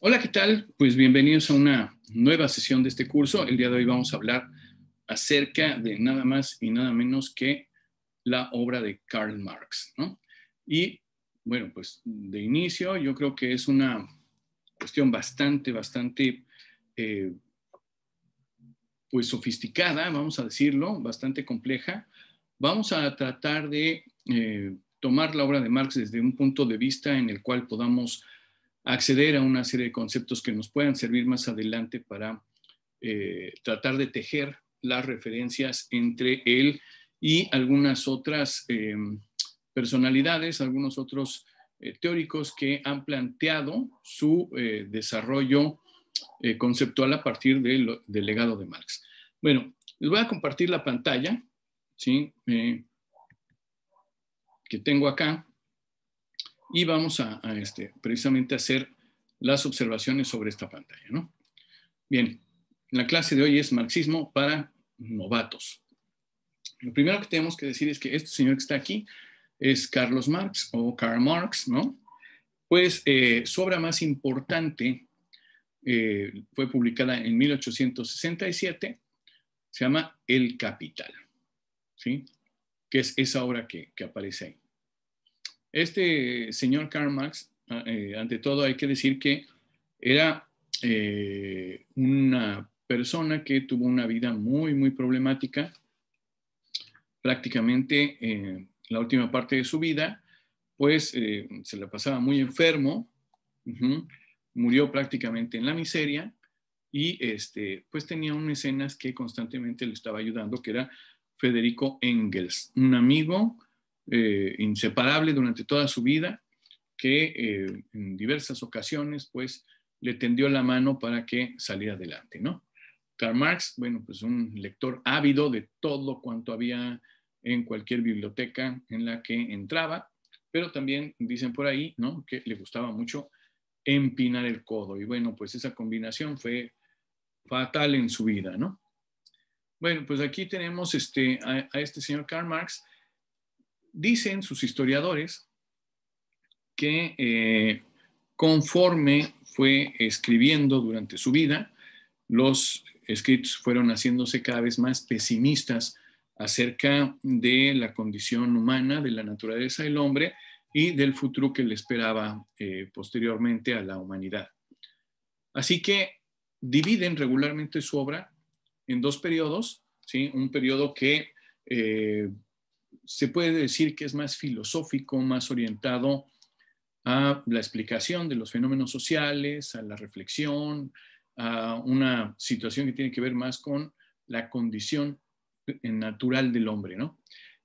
Hola, ¿qué tal? Pues bienvenidos a una nueva sesión de este curso. El día de hoy vamos a hablar acerca de nada más y nada menos que la obra de Karl Marx. Y bueno, pues de inicio yo creo que es una cuestión bastante, bastante, eh, pues sofisticada, vamos a decirlo, bastante compleja. Vamos a tratar de eh, tomar la obra de Marx desde un punto de vista en el cual podamos acceder a una serie de conceptos que nos puedan servir más adelante para eh, tratar de tejer las referencias entre él y algunas otras eh, personalidades, algunos otros eh, teóricos que han planteado su desarrollo conceptual a partir del, legado de Marx. Bueno, les voy a compartir la pantalla ¿sí? que tengo acá y vamos a, este, precisamente hacer las observaciones sobre esta pantalla. ¿no? Bien, la clase de hoy es marxismo para novatos. Lo primero que tenemos que decir es que este señor que está aquí es Carlos Marx o Karl Marx, ¿no? Pues eh, su obra más importante eh, fue publicada en 1867, se llama El Capital, ¿sí? Que es esa obra que, que aparece ahí. Este señor Karl Marx, ah, eh, ante todo hay que decir que era eh, una persona que tuvo una vida muy, muy problemática. Prácticamente eh, la última parte de su vida, pues eh, se la pasaba muy enfermo, murió prácticamente en la miseria y este, pues tenía unas escenas que constantemente le estaba ayudando, que era Federico Engels, un amigo eh, inseparable durante toda su vida, que eh, en diversas ocasiones pues le tendió la mano para que saliera adelante, ¿no? Karl Marx, bueno, pues un lector ávido de todo cuanto había en cualquier biblioteca en la que entraba, pero también dicen por ahí, ¿no? Que le gustaba mucho empinar el codo. Y bueno, pues esa combinación fue fatal en su vida, ¿no? Bueno, pues aquí tenemos este, a este señor Karl Marx Dicen sus historiadores que eh, conforme fue escribiendo durante su vida, los escritos fueron haciéndose cada vez más pesimistas acerca de la condición humana, de la naturaleza del hombre y del futuro que le esperaba eh, posteriormente a la humanidad. Así que dividen regularmente su obra en dos periodos, ¿sí? un periodo que eh, se puede decir que es más filosófico, más orientado a la explicación de los fenómenos sociales, a la reflexión, a una situación que tiene que ver más con la condición natural del hombre, ¿no?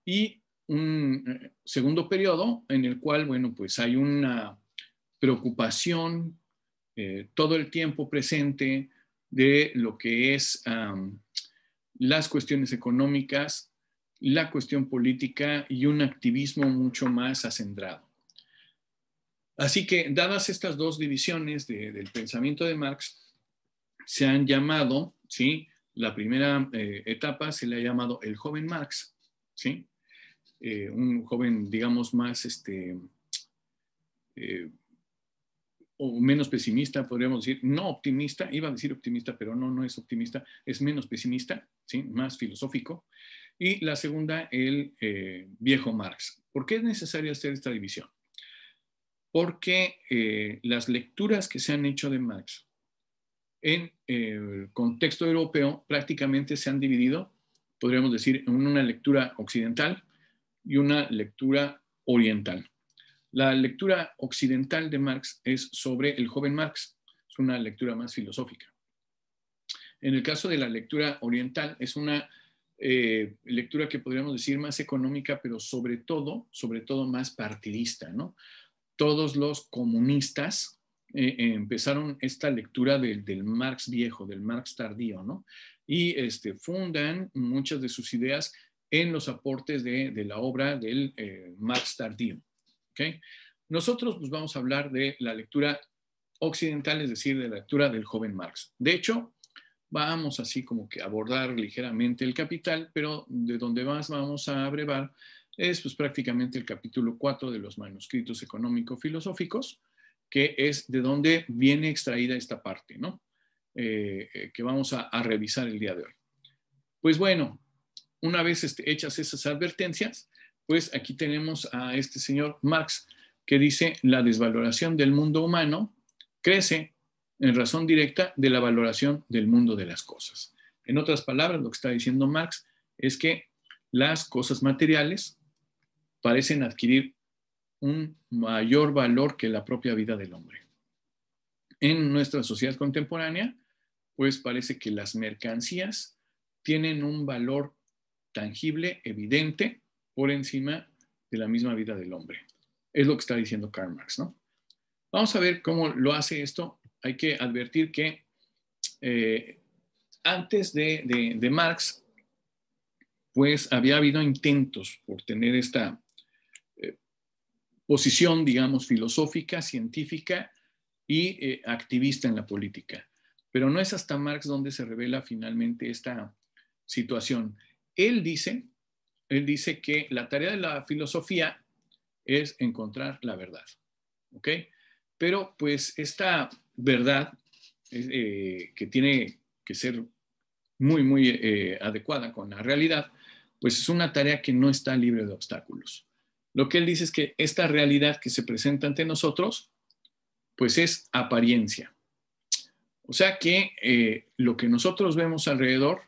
Y un eh, segundo periodo en el cual, bueno, pues hay una preocupación eh, todo el tiempo presente de lo que es las cuestiones económicas la cuestión política y un activismo mucho más acendrado. Así que, dadas estas dos divisiones del pensamiento de Marx, se han llamado, ¿sí? La primera eh, etapa se le ha llamado el joven Marx, ¿sí? Eh, un joven, digamos, más, este, eh, o menos pesimista, podríamos decir, no optimista, iba a decir optimista, pero no, no es optimista, es menos pesimista, ¿sí? Más filosófico y la segunda, el eh, viejo Marx. ¿Por qué es necesario hacer esta división? Porque eh, las lecturas que se han hecho de Marx en eh, el contexto europeo prácticamente se han dividido, podríamos decir, en una lectura occidental y una lectura oriental. La lectura occidental de Marx es sobre el joven Marx, es una lectura más filosófica. En el caso de la lectura oriental, es una eh, lectura que podríamos decir más económica, pero sobre todo, sobre todo más partidista, ¿no? Todos los comunistas eh, eh, empezaron esta lectura del Marx viejo, del Marx tardío, ¿no? Y este, fundan muchas de sus ideas en los aportes de, la obra del Marx tardío, ¿ok? Nosotros pues, vamos a hablar de la lectura occidental, es decir, de la lectura del joven Marx. De hecho, vamos así como que abordar ligeramente el capital, pero de donde más vamos a abrevar es pues prácticamente el capítulo 4 de los manuscritos económico-filosóficos, que es de donde viene extraída esta parte, ¿no? Eh, eh, que vamos a, revisar el día de hoy. Pues bueno, una vez este, hechas esas advertencias, pues aquí tenemos a este señor Marx que dice la desvaloración del mundo humano crece en razón directa de la valoración del mundo de las cosas. En otras palabras, lo que está diciendo Marx es que las cosas materiales parecen adquirir un mayor valor que la propia vida del hombre. En nuestra sociedad contemporánea, pues parece que las mercancías tienen un valor tangible, evidente, por encima de la misma vida del hombre. Es lo que está diciendo Karl Marx, ¿no? Vamos a ver cómo lo hace esto hay que advertir que eh, antes de, Marx, pues había habido intentos por tener esta eh, posición, digamos, filosófica, científica y eh, activista en la política. Pero no es hasta Marx donde se revela finalmente esta situación. Él dice, él dice que la tarea de la filosofía es encontrar la verdad. ¿Ok? Pero pues esta verdad eh, que tiene que ser muy, muy eh, adecuada con la realidad, pues es una tarea que no está libre de obstáculos. Lo que él dice es que esta realidad que se presenta ante nosotros, pues es apariencia. O sea que eh, lo que nosotros vemos alrededor,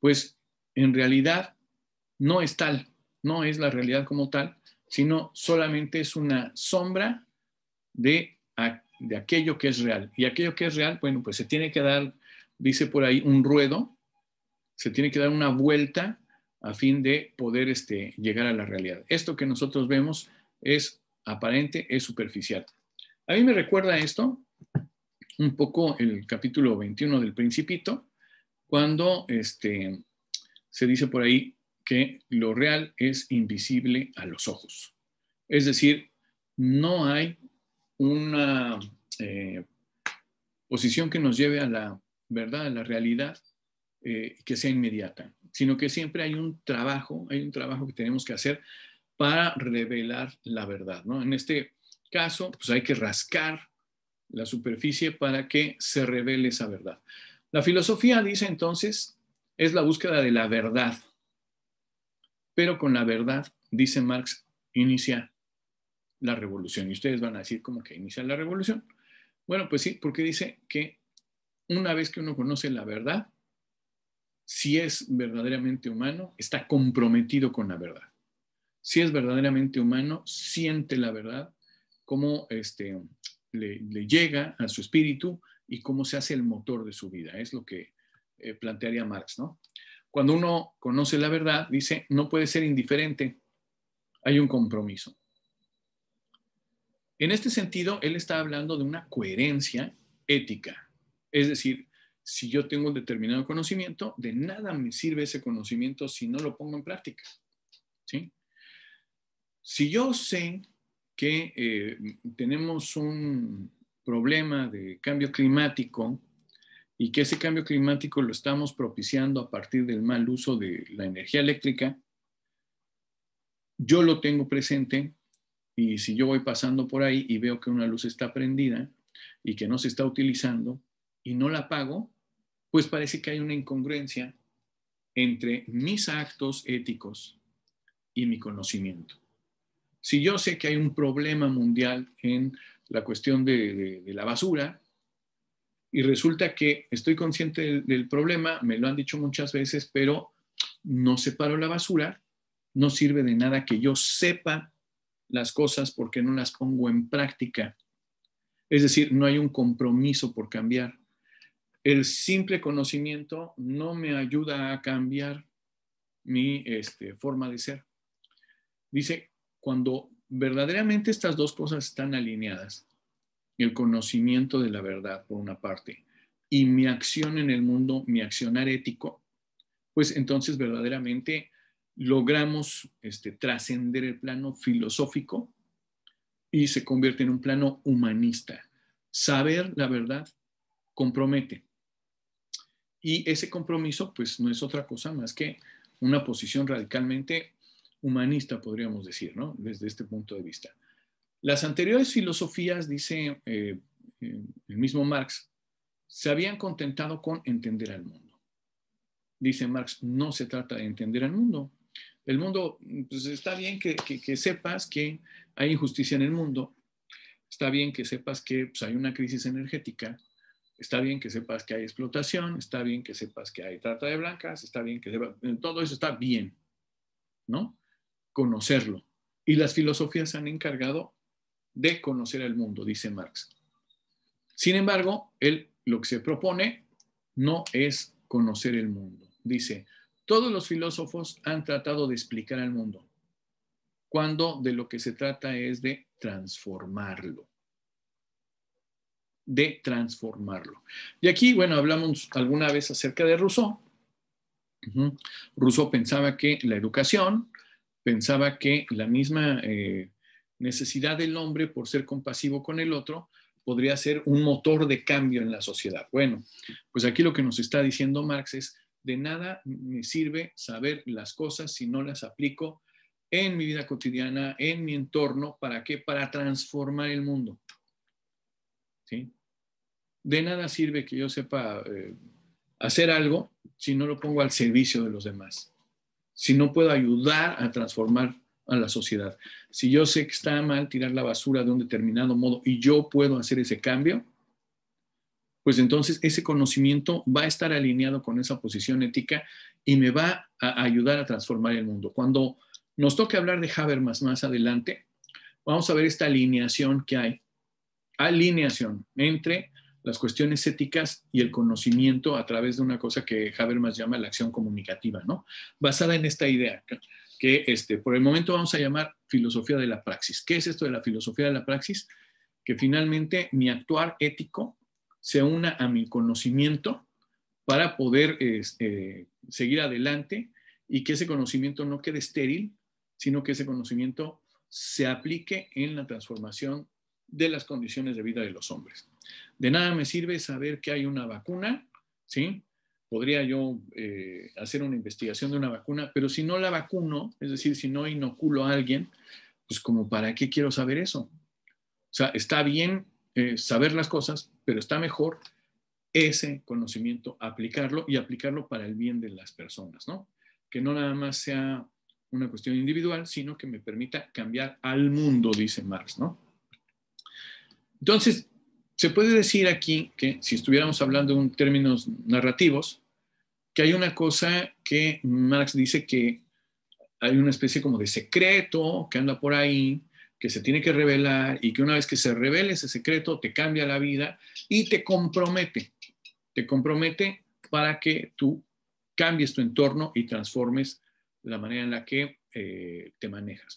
pues en realidad no es tal, no es la realidad como tal, sino solamente es una sombra de de aquello que es real. Y aquello que es real, bueno, pues se tiene que dar, dice por ahí, un ruedo, se tiene que dar una vuelta a fin de poder este, llegar a la realidad. Esto que nosotros vemos es aparente, es superficial. A mí me recuerda esto un poco el capítulo 21 del Principito, cuando este, se dice por ahí que lo real es invisible a los ojos. Es decir, no hay una eh, posición que nos lleve a la verdad, a la realidad, eh, que sea inmediata, sino que siempre hay un trabajo, hay un trabajo que tenemos que hacer para revelar la verdad. ¿no? En este caso, pues hay que rascar la superficie para que se revele esa verdad. La filosofía, dice entonces, es la búsqueda de la verdad, pero con la verdad, dice Marx, inicia la revolución. Y ustedes van a decir, ¿cómo que inicia la revolución? Bueno, pues sí, porque dice que una vez que uno conoce la verdad, si es verdaderamente humano, está comprometido con la verdad. Si es verdaderamente humano, siente la verdad, cómo este, le, llega a su espíritu y cómo se hace el motor de su vida. Es lo que eh, plantearía Marx, ¿no? Cuando uno conoce la verdad, dice, no puede ser indiferente, hay un compromiso. En este sentido, él está hablando de una coherencia ética. Es decir, si yo tengo un determinado conocimiento, de nada me sirve ese conocimiento si no lo pongo en práctica. Si yo sé que eh, tenemos un problema de cambio climático y que ese cambio climático lo estamos propiciando a partir del mal uso de la energía eléctrica, yo lo tengo presente y si yo voy pasando por ahí y veo que una luz está prendida y que no se está utilizando y no la apago, pues parece que hay una incongruencia entre mis actos éticos y mi conocimiento. Si yo sé que hay un problema mundial en la cuestión de, la basura y resulta que estoy consciente del problema, me lo han dicho muchas veces, pero no separo la basura, no sirve de nada que yo sepa las cosas porque no las pongo en práctica. Es decir, no hay un compromiso por cambiar. El simple conocimiento no me ayuda a cambiar mi este, forma de ser. Dice, cuando verdaderamente estas dos cosas están alineadas, el conocimiento de la verdad por una parte y mi acción en el mundo, mi accionar ético, pues entonces verdaderamente logramos este, trascender el plano filosófico y se convierte en un plano humanista. Saber la verdad compromete. Y ese compromiso, pues, no es otra cosa más que una posición radicalmente humanista, podríamos decir, ¿no? Desde este punto de vista. Las anteriores filosofías, dice eh, eh, el mismo Marx, se habían contentado con entender al mundo. Dice Marx, no se trata de entender al mundo, el mundo, mm, pues está bien que, sepas que hay injusticia en el mundo, está bien que sepas que pues, hay una crisis energética, está bien que sepas que hay explotación, está bien que sepas que hay trata de blancas, está bien que sepas, eh, todo eso está bien, ¿no? Conocerlo. Y las filosofías se han encargado de conocer el mundo, dice Marx. Sin embargo, él lo que se propone no es conocer el mundo. Dice, todos los filósofos han tratado de explicar al mundo, cuando de lo que se trata es de transformarlo de transformarlo. Y aquí, bueno, hablamos alguna vez acerca de Rousseau. Rousseau pensaba que la educación, pensaba que la misma eh, necesidad del hombre por ser compasivo con el otro podría ser un motor de cambio en la sociedad. Bueno, pues aquí lo que nos está diciendo Marx es, de nada me sirve saber las cosas si no las aplico en mi vida cotidiana, en mi entorno, ¿para qué? Para transformar el mundo. ¿Sí? De nada sirve que yo sepa eh, hacer algo si no lo pongo al servicio de los demás, si no puedo ayudar a transformar a la sociedad. Si yo sé que está mal tirar la basura de un determinado modo y yo puedo hacer ese cambio, pues entonces ese conocimiento va a estar alineado con esa posición ética y me va a ayudar a transformar el mundo. Cuando nos toque hablar de Habermas más adelante, vamos a ver esta alineación que hay, alineación entre las cuestiones éticas y el conocimiento a través de una cosa que Habermas llama la acción comunicativa, ¿no? Basada en esta idea que este, por el momento vamos a llamar filosofía de la praxis. ¿Qué es esto de la filosofía de la praxis? Que finalmente mi actuar ético se una a mi conocimiento para poder este, seguir adelante y que ese conocimiento no quede estéril, sino que ese conocimiento se aplique en la transformación de las condiciones de vida de los hombres. De nada me sirve saber que hay una vacuna, ¿sí? Podría yo eh, hacer una investigación de una vacuna, pero si no la vacuno, es decir, si no inoculo a alguien, pues como para qué quiero saber eso. O sea, está bien eh, saber las cosas, pero está mejor ese conocimiento, aplicarlo y aplicarlo para el bien de las personas, ¿no? Que no nada más sea una cuestión individual, sino que me permita cambiar al mundo, dice Marx, ¿no? Entonces, se puede decir aquí que si estuviéramos hablando en términos narrativos, que hay una cosa que Marx dice que hay una especie como de secreto que anda por ahí, que se tiene que revelar y que una vez que se revele ese secreto te cambia la vida y te compromete, te compromete para que tú cambies tu entorno y transformes la manera en la que eh, te manejas,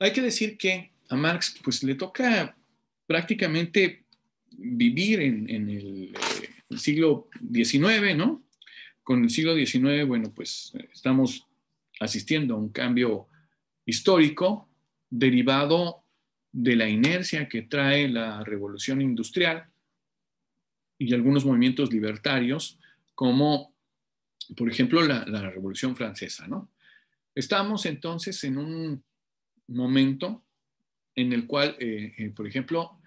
Hay que decir que a Marx pues le toca prácticamente vivir en, el, eh, el siglo XIX, ¿no? Con el siglo XIX, bueno, pues estamos asistiendo a un cambio histórico derivado de la inercia que trae la revolución industrial y algunos movimientos libertarios, como por ejemplo la, revolución francesa. ¿no? Estamos entonces en un momento en el cual, eh, eh, por ejemplo,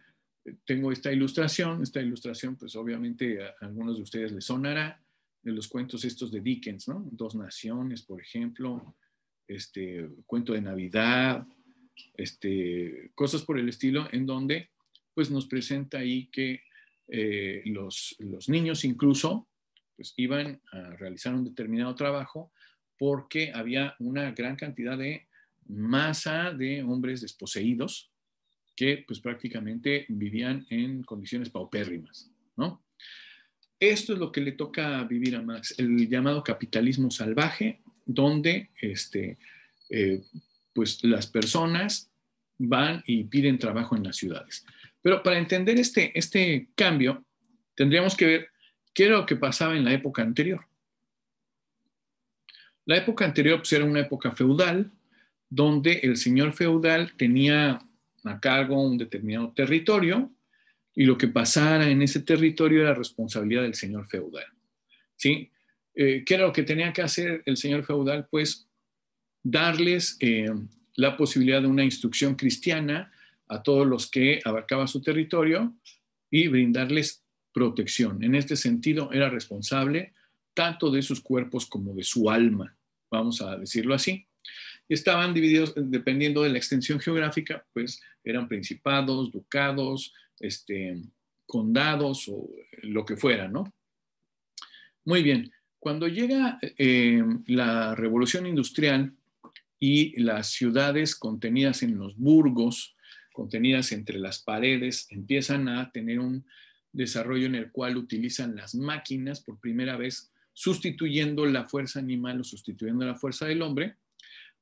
tengo esta ilustración, esta ilustración pues obviamente a algunos de ustedes les sonará, de los cuentos estos de Dickens, ¿no? Dos Naciones, por ejemplo, este cuento de Navidad, este, cosas por el estilo, en donde pues nos presenta ahí que eh, los, niños incluso pues iban a realizar un determinado trabajo porque había una gran cantidad de masa de hombres desposeídos que pues prácticamente vivían en condiciones paupérrimas, ¿no? Esto es lo que le toca vivir a Max, el llamado capitalismo salvaje, donde este, eh, pues las personas van y piden trabajo en las ciudades. Pero para entender este, este cambio, tendríamos que ver qué era lo que pasaba en la época anterior. La época anterior pues, era una época feudal, donde el señor feudal tenía a cargo un determinado territorio y lo que pasara en ese territorio era responsabilidad del señor feudal. ¿sí? Eh, ¿Qué era lo que tenía que hacer el señor feudal? Pues darles eh, la posibilidad de una instrucción cristiana a todos los que abarcaba su territorio y brindarles protección. En este sentido, era responsable tanto de sus cuerpos como de su alma, vamos a decirlo así. Estaban divididos eh, dependiendo de la extensión geográfica, pues eran principados, ducados, este, condados o eh, lo que fuera, ¿no? Muy bien, cuando llega la revolución industrial, y las ciudades contenidas en los burgos, contenidas entre las paredes, empiezan a tener un desarrollo en el cual utilizan las máquinas por primera vez, sustituyendo la fuerza animal o sustituyendo la fuerza del hombre,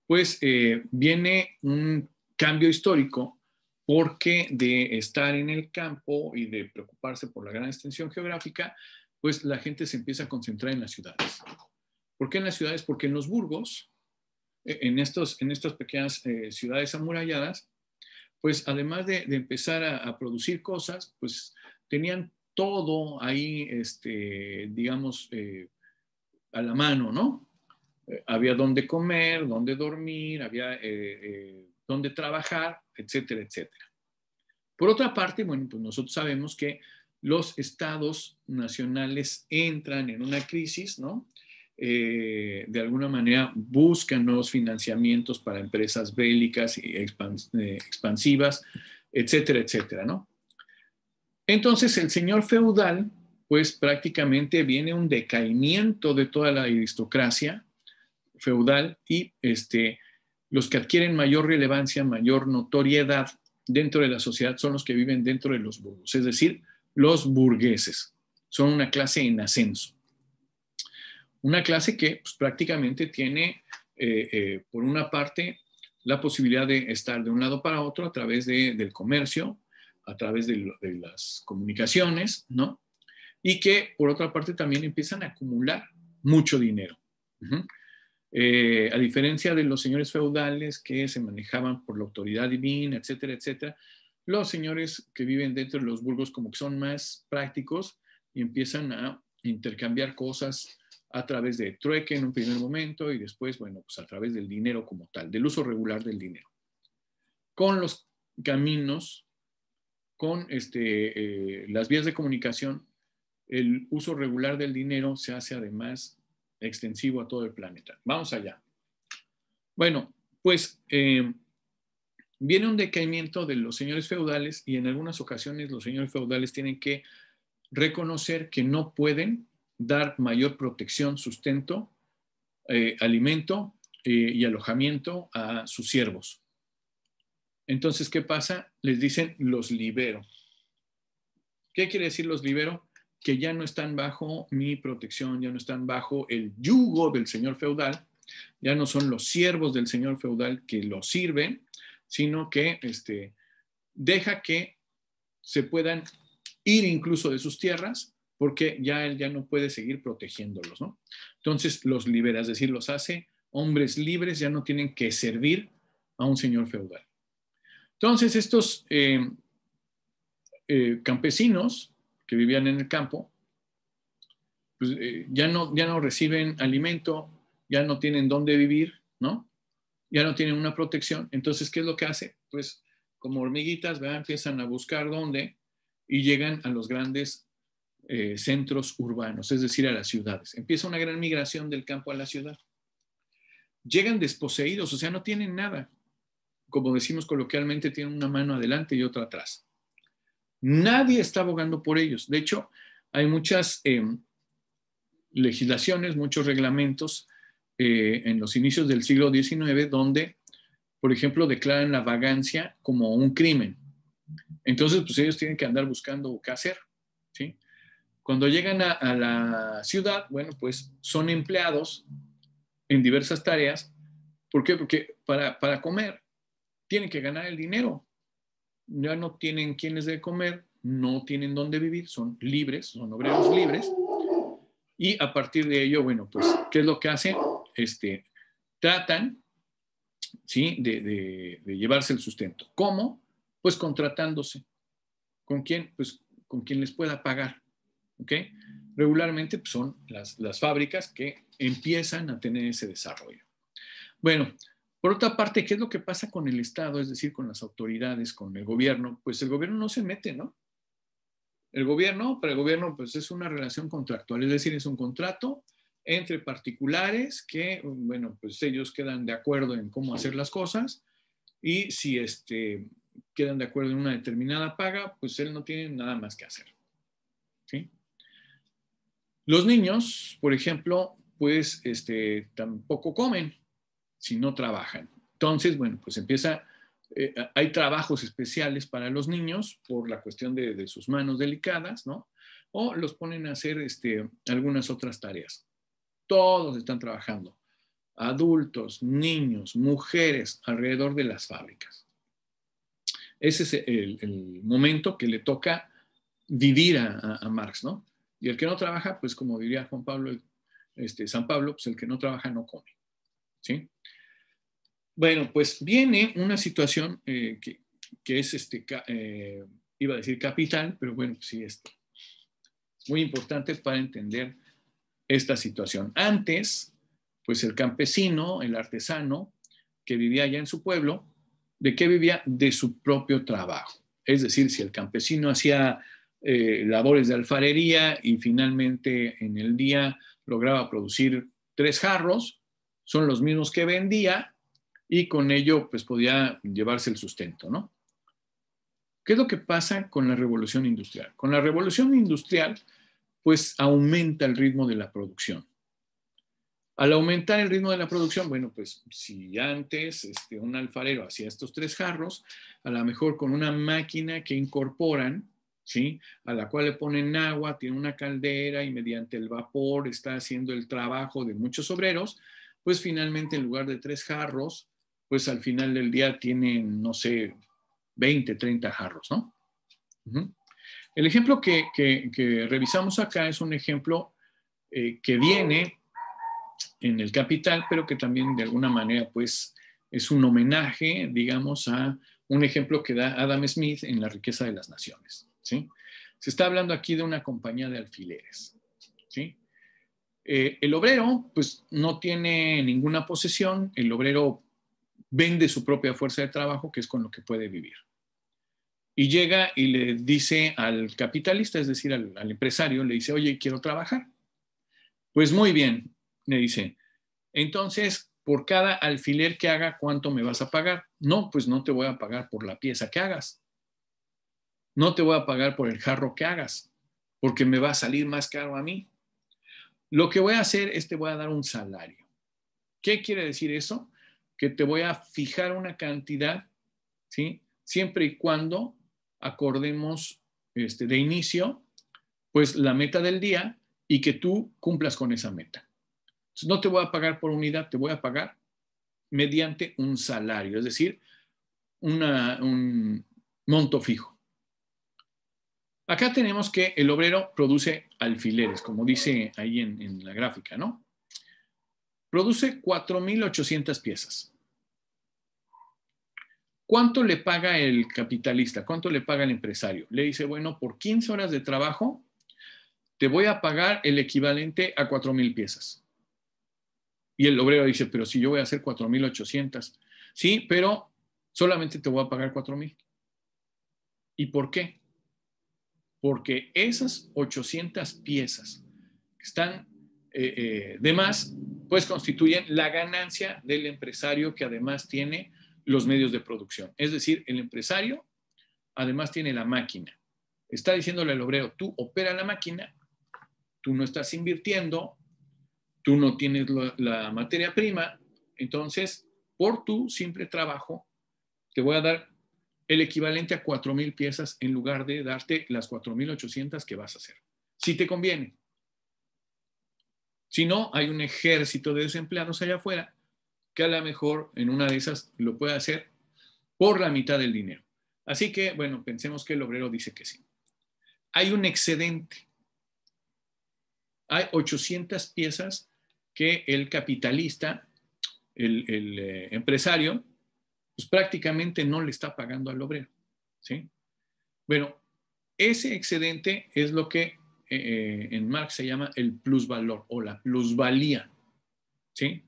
pues eh, viene un cambio histórico porque de estar en el campo y de preocuparse por la gran extensión geográfica, pues la gente se empieza a concentrar en las ciudades. ¿Por qué en las ciudades? Porque en los burgos eh, en, estas pequeñas eh, ciudades amuralladas, pues además de, empezar a, producir cosas, pues tenían todo ahí, este, digamos, eh, a la mano, ¿no? había dónde comer, dónde dormir, había dónde trabajar, etcétera, etcétera. Por otra parte, bueno, pues nosotros sabemos que los estados nacionales entran en una crisis, ¿no? Eh, de alguna manera buscan nuevos financiamientos para empresas bélicas y eh, expansivas, etcétera, etcétera, Entonces el señor feudal, pues prácticamente viene un decaimiento de toda la aristocracia feudal y este, los que adquieren mayor relevancia, mayor notoriedad dentro de la sociedad son los que viven dentro de los burgos, es decir, los burgueses. Son una clase en ascenso. Una clase que pues, prácticamente tiene, eh, eh, por una parte, la posibilidad de estar de un lado para otro a través del comercio, a través de, las comunicaciones, ¿no? Y que, por otra parte, también empiezan a acumular mucho dinero. Eh, a diferencia de los señores feudales que se manejaban por la autoridad divina, etcétera, etcétera, los señores que viven dentro de los burgos como que son más prácticos y empiezan a intercambiar cosas a través de trueque en un primer momento y después, bueno, pues a través del dinero como tal, del uso regular del dinero. Con los caminos, con este, eh, las vías de comunicación, el uso regular del dinero se hace además extensivo a todo el planeta. Vamos allá. Bueno, pues eh, viene un decaimiento de los señores feudales y en algunas ocasiones los señores feudales tienen que reconocer que no pueden dar mayor protección, sustento, eh, alimento eh, y alojamiento a sus siervos. Entonces, ¿qué pasa? Les dicen, los libero. ¿Qué quiere decir los libero? Que ya no están bajo mi protección, ya no están bajo el yugo del señor feudal, ya no son los siervos del señor feudal que lo sirven, sino que este, deja que se puedan ir incluso de sus tierras porque ya él ya no puede seguir protegiéndolos, ¿no? Entonces los libera, es decir, los hace hombres libres, ya no tienen que servir a un señor feudal. Entonces estos eh, eh, campesinos que vivían en el campo, pues, eh, ya, no, ya no reciben alimento, ya no tienen dónde vivir, ¿no? Ya no tienen una protección. Entonces, ¿qué es lo que hace? Pues como hormiguitas, ¿verdad? Empiezan a buscar dónde y llegan a los grandes eh, centros urbanos, es decir, a las ciudades. Empieza una gran migración del campo a la ciudad. Llegan desposeídos, o sea, no tienen nada. Como decimos coloquialmente, tienen una mano adelante y otra atrás. Nadie está abogando por ellos. De hecho, hay muchas eh, legislaciones, muchos reglamentos eh, en los inicios del siglo XIX donde, por ejemplo, declaran la vagancia como un crimen. Entonces, pues ellos tienen que andar buscando qué hacer. Cuando llegan a, la ciudad, bueno, pues son empleados en diversas tareas. ¿Por qué? Porque para, comer tienen que ganar el dinero. Ya no tienen quiénes de comer, no tienen dónde vivir, son libres, son obreros libres. Y a partir de ello, bueno, pues, ¿qué es lo que hacen? Este, tratan, ¿sí? De, de llevarse el sustento. ¿Cómo? Pues contratándose. ¿Con quién? Pues con quien les pueda pagar. ¿ok? Regularmente pues, son las, fábricas que empiezan a tener ese desarrollo. Bueno, por otra parte, ¿qué es lo que pasa con el Estado, es decir, con las autoridades, con el gobierno? Pues el gobierno no se mete, ¿no? El gobierno, para el gobierno, pues es una relación contractual, es decir, es un contrato entre particulares que, bueno, pues ellos quedan de acuerdo en cómo hacer las cosas y si este, quedan de acuerdo en una determinada paga, pues él no tiene nada más que hacer. ¿Sí? Los niños, por ejemplo, pues este, tampoco comen si no trabajan. Entonces, bueno, pues empieza, eh, hay trabajos especiales para los niños por la cuestión de, sus manos delicadas, ¿no? O los ponen a hacer este, algunas otras tareas. Todos están trabajando, adultos, niños, mujeres, alrededor de las fábricas. Ese es el, momento que le toca vivir a Marx, ¿no? Y el que no trabaja, pues como diría Juan Pablo, este, San Pablo, pues el que no trabaja no come. ¿sí? Bueno, pues viene una situación eh, que, es, este, eh, iba a decir capital, pero bueno, sí, es Muy importante para entender esta situación. Antes, pues el campesino, el artesano que vivía allá en su pueblo, ¿de qué vivía? De su propio trabajo. Es decir, si el campesino hacía eh, labores de alfarería y finalmente en el día lograba producir tres jarros, son los mismos que vendía y con ello pues podía llevarse el sustento, ¿no? ¿Qué es lo que pasa con la revolución industrial? Con la revolución industrial pues aumenta el ritmo de la producción. Al aumentar el ritmo de la producción, bueno, pues si antes este, un alfarero hacía estos tres jarros, a lo mejor con una máquina que incorporan, a la cual le ponen agua, tiene una caldera y mediante el vapor está haciendo el trabajo de muchos obreros, pues finalmente en lugar de tres jarros, pues al final del día tienen, no sé, 20, 30 jarros, ¿no? El ejemplo que, revisamos acá es un ejemplo eh, que viene en el capital, pero que también de alguna manera pues es un homenaje, digamos, a un ejemplo que da Adam Smith en La riqueza de las naciones. Se está hablando aquí de una compañía de alfileres, eh, el obrero, pues no tiene ninguna posesión, el obrero vende su propia fuerza de trabajo, que es con lo que puede vivir. Y llega y le dice al capitalista, es decir, al, al empresario, le dice, oye, quiero trabajar. Pues muy bien, le dice, entonces, por cada alfiler que haga, ¿cuánto me vas a pagar? No, pues no te voy a pagar por la pieza que hagas, no te voy a pagar por el jarro que hagas, porque me va a salir más caro a mí. Lo que voy a hacer es te voy a dar un salario. ¿Qué quiere decir eso? Que te voy a fijar una cantidad, ¿sí? Siempre y cuando acordemos este, de inicio, pues la meta del día y que tú cumplas con esa meta. no te voy a pagar por unidad, te voy a pagar mediante un salario, es decir, un monto fijo. Acá tenemos que el obrero produce alfileres, como dice ahí en, la gráfica, ¿no? Produce 4.800 piezas. ¿Cuánto le paga el capitalista? ¿Cuánto le paga el empresario? Le dice, bueno, por 15 horas de trabajo te voy a pagar el equivalente a 4.000 piezas. Y el obrero dice, pero si yo voy a hacer 4.800. Sí, pero solamente te voy a pagar 4.000. ¿Y por qué? porque esas 800 piezas que están eh, eh, de más, pues constituyen la ganancia del empresario que además tiene los medios de producción. Es decir, el empresario además tiene la máquina. Está diciéndole al obrero, tú opera la máquina, tú no estás invirtiendo, tú no tienes la materia prima, entonces por tu simple trabajo te voy a dar el equivalente a 4.000 piezas en lugar de darte las 4.800 que vas a hacer, si te conviene. Si no, hay un ejército de desempleados allá afuera que a lo mejor en una de esas lo puede hacer por la mitad del dinero. Así que, bueno, pensemos que el obrero dice que sí. Hay un excedente. Hay 800 piezas que el capitalista, el, eh, empresario, pues prácticamente no le está pagando al obrero. ¿sí? Bueno, ese excedente es lo que eh, en Marx se llama el plusvalor o la plusvalía. ¿sí?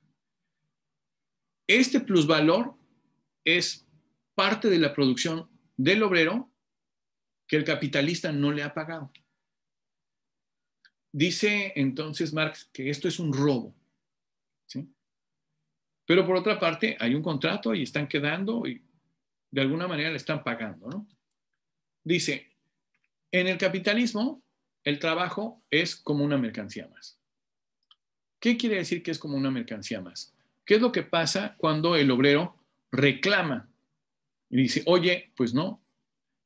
Este plusvalor es parte de la producción del obrero que el capitalista no le ha pagado. Dice entonces Marx que esto es un robo. ¿sí? Pero por otra parte, hay un contrato y están quedando y de alguna manera le están pagando, ¿no? Dice, en el capitalismo, el trabajo es como una mercancía más. ¿Qué quiere decir que es como una mercancía más? ¿Qué es lo que pasa cuando el obrero reclama y dice, oye, pues no,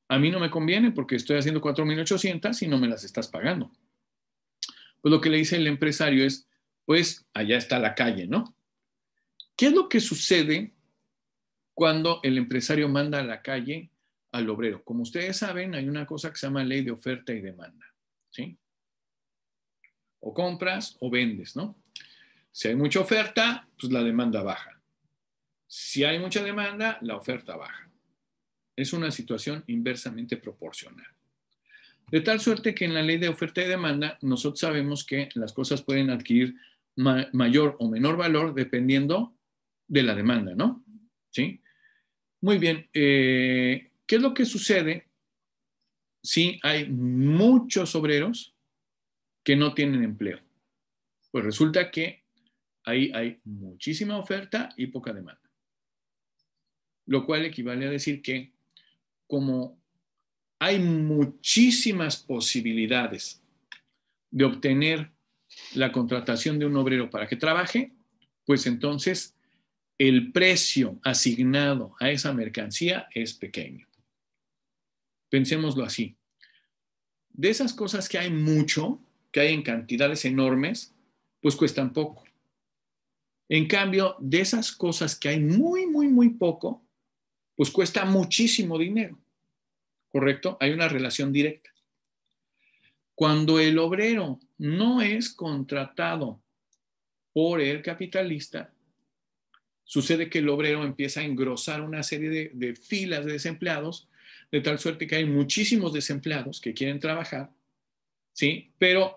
a mí no me conviene porque estoy haciendo 4.800 y no me las estás pagando? Pues lo que le dice el empresario es, pues allá está la calle, ¿no? ¿Qué es lo que sucede cuando el empresario manda a la calle al obrero? Como ustedes saben, hay una cosa que se llama ley de oferta y demanda, ¿sí? O compras o vendes, ¿no? Si hay mucha oferta, pues la demanda baja. Si hay mucha demanda, la oferta baja. Es una situación inversamente proporcional. De tal suerte que en la ley de oferta y demanda nosotros sabemos que las cosas pueden adquirir mayor o menor valor dependiendo de la demanda, ¿no? ¿Sí? Muy bien, eh, ¿qué es lo que sucede si hay muchos obreros que no tienen empleo? Pues resulta que ahí hay muchísima oferta y poca demanda, lo cual equivale a decir que como hay muchísimas posibilidades de obtener la contratación de un obrero para que trabaje, pues entonces el precio asignado a esa mercancía es pequeño. Pensémoslo así. De esas cosas que hay mucho, que hay en cantidades enormes, pues cuestan poco. En cambio, de esas cosas que hay muy, muy, muy poco, pues cuesta muchísimo dinero. ¿Correcto? Hay una relación directa. Cuando el obrero no es contratado por el capitalista, Sucede que el obrero empieza a engrosar una serie de, filas de desempleados, de tal suerte que hay muchísimos desempleados que quieren trabajar, ¿sí? Pero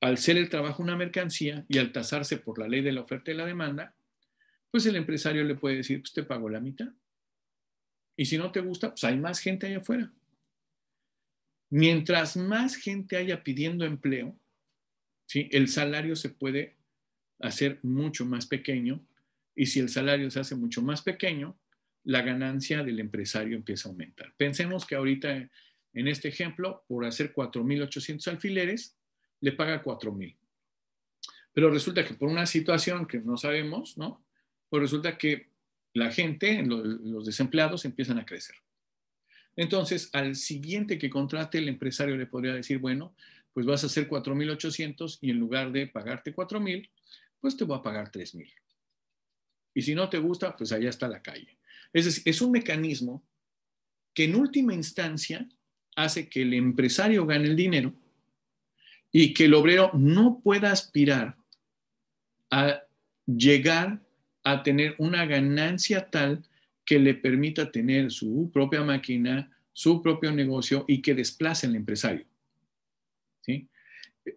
al ser el trabajo una mercancía y al tasarse por la ley de la oferta y la demanda, pues el empresario le puede decir, pues te pago la mitad. Y si no te gusta, pues hay más gente allá afuera. Mientras más gente haya pidiendo empleo, ¿sí? el salario se puede hacer mucho más pequeño y si el salario se hace mucho más pequeño, la ganancia del empresario empieza a aumentar. Pensemos que ahorita, en este ejemplo, por hacer 4.800 alfileres, le paga 4.000. Pero resulta que por una situación que no sabemos, ¿no? Pues resulta que la gente, los desempleados, empiezan a crecer. Entonces, al siguiente que contrate, el empresario le podría decir, bueno, pues vas a hacer 4.800 y en lugar de pagarte 4.000, pues te voy a pagar 3.000. Y si no te gusta, pues allá está la calle. Es, es un mecanismo que en última instancia hace que el empresario gane el dinero y que el obrero no pueda aspirar a llegar a tener una ganancia tal que le permita tener su propia máquina, su propio negocio y que desplace al empresario.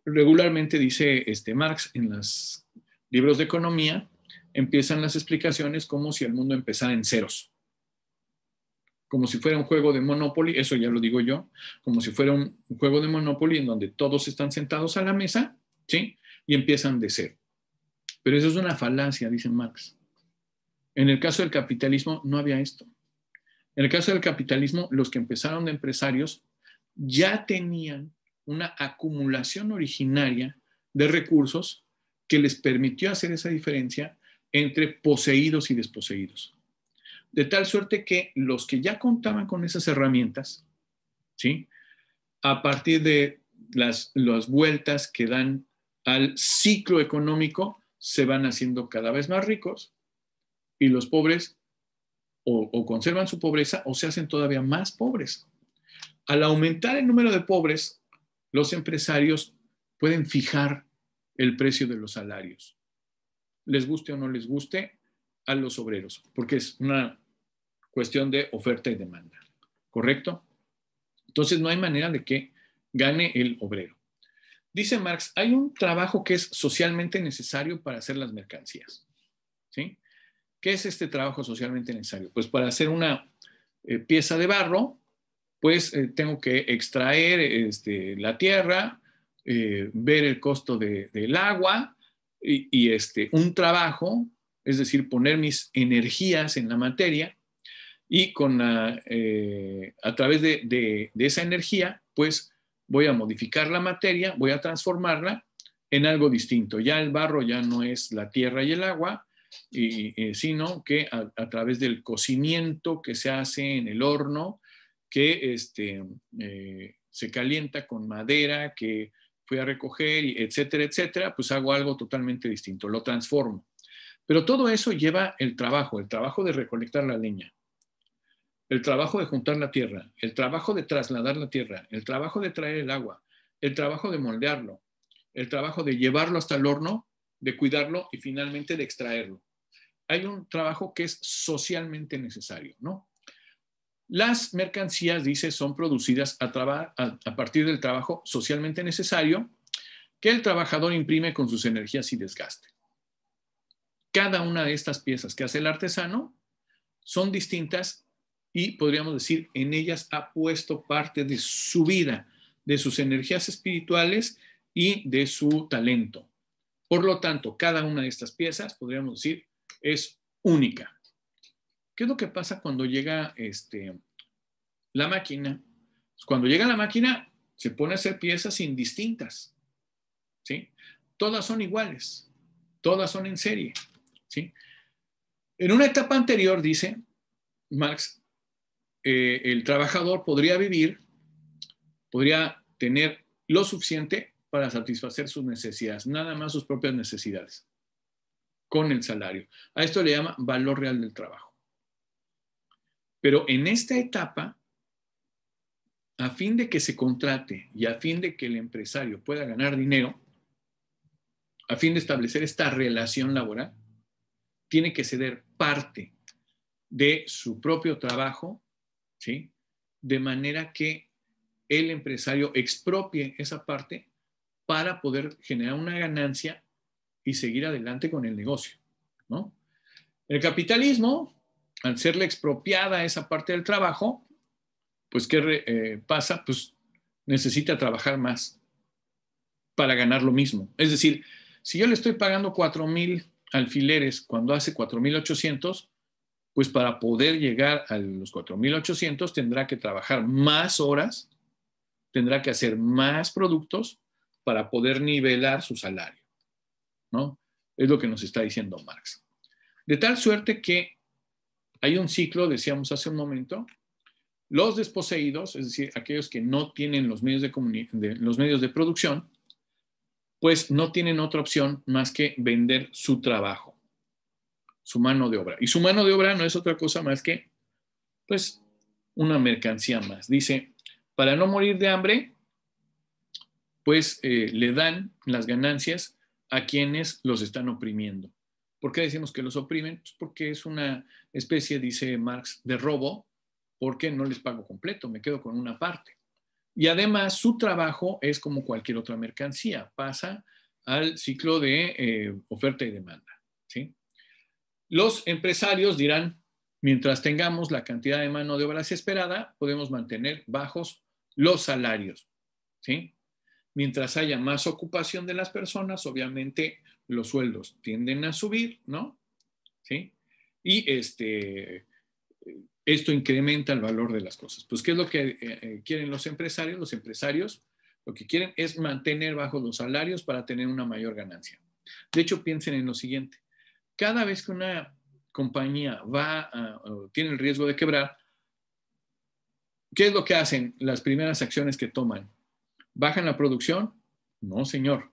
Regularmente dice este Marx en los libros de economía empiezan las explicaciones como si el mundo empezara en ceros. Como si fuera un juego de Monopoly, eso ya lo digo yo, como si fuera un juego de Monopoly en donde todos están sentados a la mesa, ¿sí? Y empiezan de cero. Pero eso es una falacia, dice Marx. En el caso del capitalismo no había esto. En el caso del capitalismo, los que empezaron de empresarios ya tenían una acumulación originaria de recursos que les permitió hacer esa diferencia entre poseídos y desposeídos. De tal suerte que los que ya contaban con esas herramientas, ¿sí? a partir de las, vueltas que dan al ciclo económico, se van haciendo cada vez más ricos y los pobres o, conservan su pobreza o se hacen todavía más pobres. Al aumentar el número de pobres, los empresarios pueden fijar el precio de los salarios les guste o no les guste a los obreros, porque es una cuestión de oferta y demanda, ¿correcto? Entonces no hay manera de que gane el obrero. Dice Marx, hay un trabajo que es socialmente necesario para hacer las mercancías. ¿sí? ¿Qué es este trabajo socialmente necesario? Pues para hacer una eh, pieza de barro, pues eh, tengo que extraer este, la tierra, eh, ver el costo del agua, y, este, un trabajo, es decir, poner mis energías en la materia y con eh, a través de, esa energía, pues voy a modificar la materia, voy a transformarla en algo distinto. Ya el barro ya no es la tierra y el agua, eh, sino que a, través del cocimiento que se hace en el horno, que este, eh, se calienta con madera, que fui a recoger, etcétera, etcétera, pues hago algo totalmente distinto, lo transformo. Pero todo eso lleva el trabajo, el trabajo de recolectar la leña, el trabajo de juntar la tierra, el trabajo de trasladar la tierra, el trabajo de traer el agua, el trabajo de moldearlo, el trabajo de llevarlo hasta el horno, de cuidarlo y finalmente de extraerlo. Hay un trabajo que es socialmente necesario, ¿no? Las mercancías, dice, son producidas a, partir del trabajo socialmente necesario que el trabajador imprime con sus energías y desgaste. Cada una de estas piezas que hace el artesano son distintas y podríamos decir, en ellas ha puesto parte de su vida, de sus energías espirituales y de su talento. Por lo tanto, cada una de estas piezas, podríamos decir, es única. ¿Qué es lo que pasa cuando llega este, la máquina? Cuando llega la máquina, se pone a hacer piezas indistintas. ¿sí? Todas son iguales, todas son en serie. En una etapa anterior, dice Marx, eh, el trabajador podría vivir, podría tener lo suficiente para satisfacer sus necesidades, nada más sus propias necesidades, con el salario. A esto le llama valor real del trabajo. Pero en esta etapa, a fin de que se contrate y a fin de que el empresario pueda ganar dinero, a fin de establecer esta relación laboral, tiene que ceder parte de su propio trabajo, ¿sí? De manera que el empresario expropie esa parte para poder generar una ganancia y seguir adelante con el negocio, ¿no? El capitalismo al serle expropiada esa parte del trabajo, pues ¿qué eh, pasa? Pues necesita trabajar más para ganar lo mismo. Es decir, si yo le estoy pagando 4.000 alfileres cuando hace 4.800, pues para poder llegar a los 4.800 tendrá que trabajar más horas, tendrá que hacer más productos para poder nivelar su salario. ¿no? Es lo que nos está diciendo Marx. De tal suerte que hay un ciclo, decíamos hace un momento, los desposeídos, es decir, aquellos que no tienen los medios de, los medios de producción, pues no tienen otra opción más que vender su trabajo, su mano de obra. Y su mano de obra no es otra cosa más que, pues, una mercancía más. Dice, para no morir de hambre, pues eh, le dan las ganancias a quienes los están oprimiendo. ¿Por qué decimos que los oprimen? Pues porque es una especie, dice Marx, de robo, porque no les pago completo, me quedo con una parte. Y además su trabajo es como cualquier otra mercancía, pasa al ciclo de eh, oferta y demanda. Los empresarios dirán, mientras tengamos la cantidad de mano de obra esperada, podemos mantener bajos los salarios. Mientras haya más ocupación de las personas, obviamente los sueldos tienden a subir, ¿no? ¿Sí? Y este, esto incrementa el valor de las cosas. Pues, ¿qué es lo que eh, eh, quieren los empresarios? Los empresarios lo que quieren es mantener bajos los salarios para tener una mayor ganancia. De hecho, piensen en lo siguiente. Cada vez que una compañía va tiene el riesgo de quebrar, ¿qué es lo que hacen las primeras acciones que toman? ¿Bajan la producción? No, señor.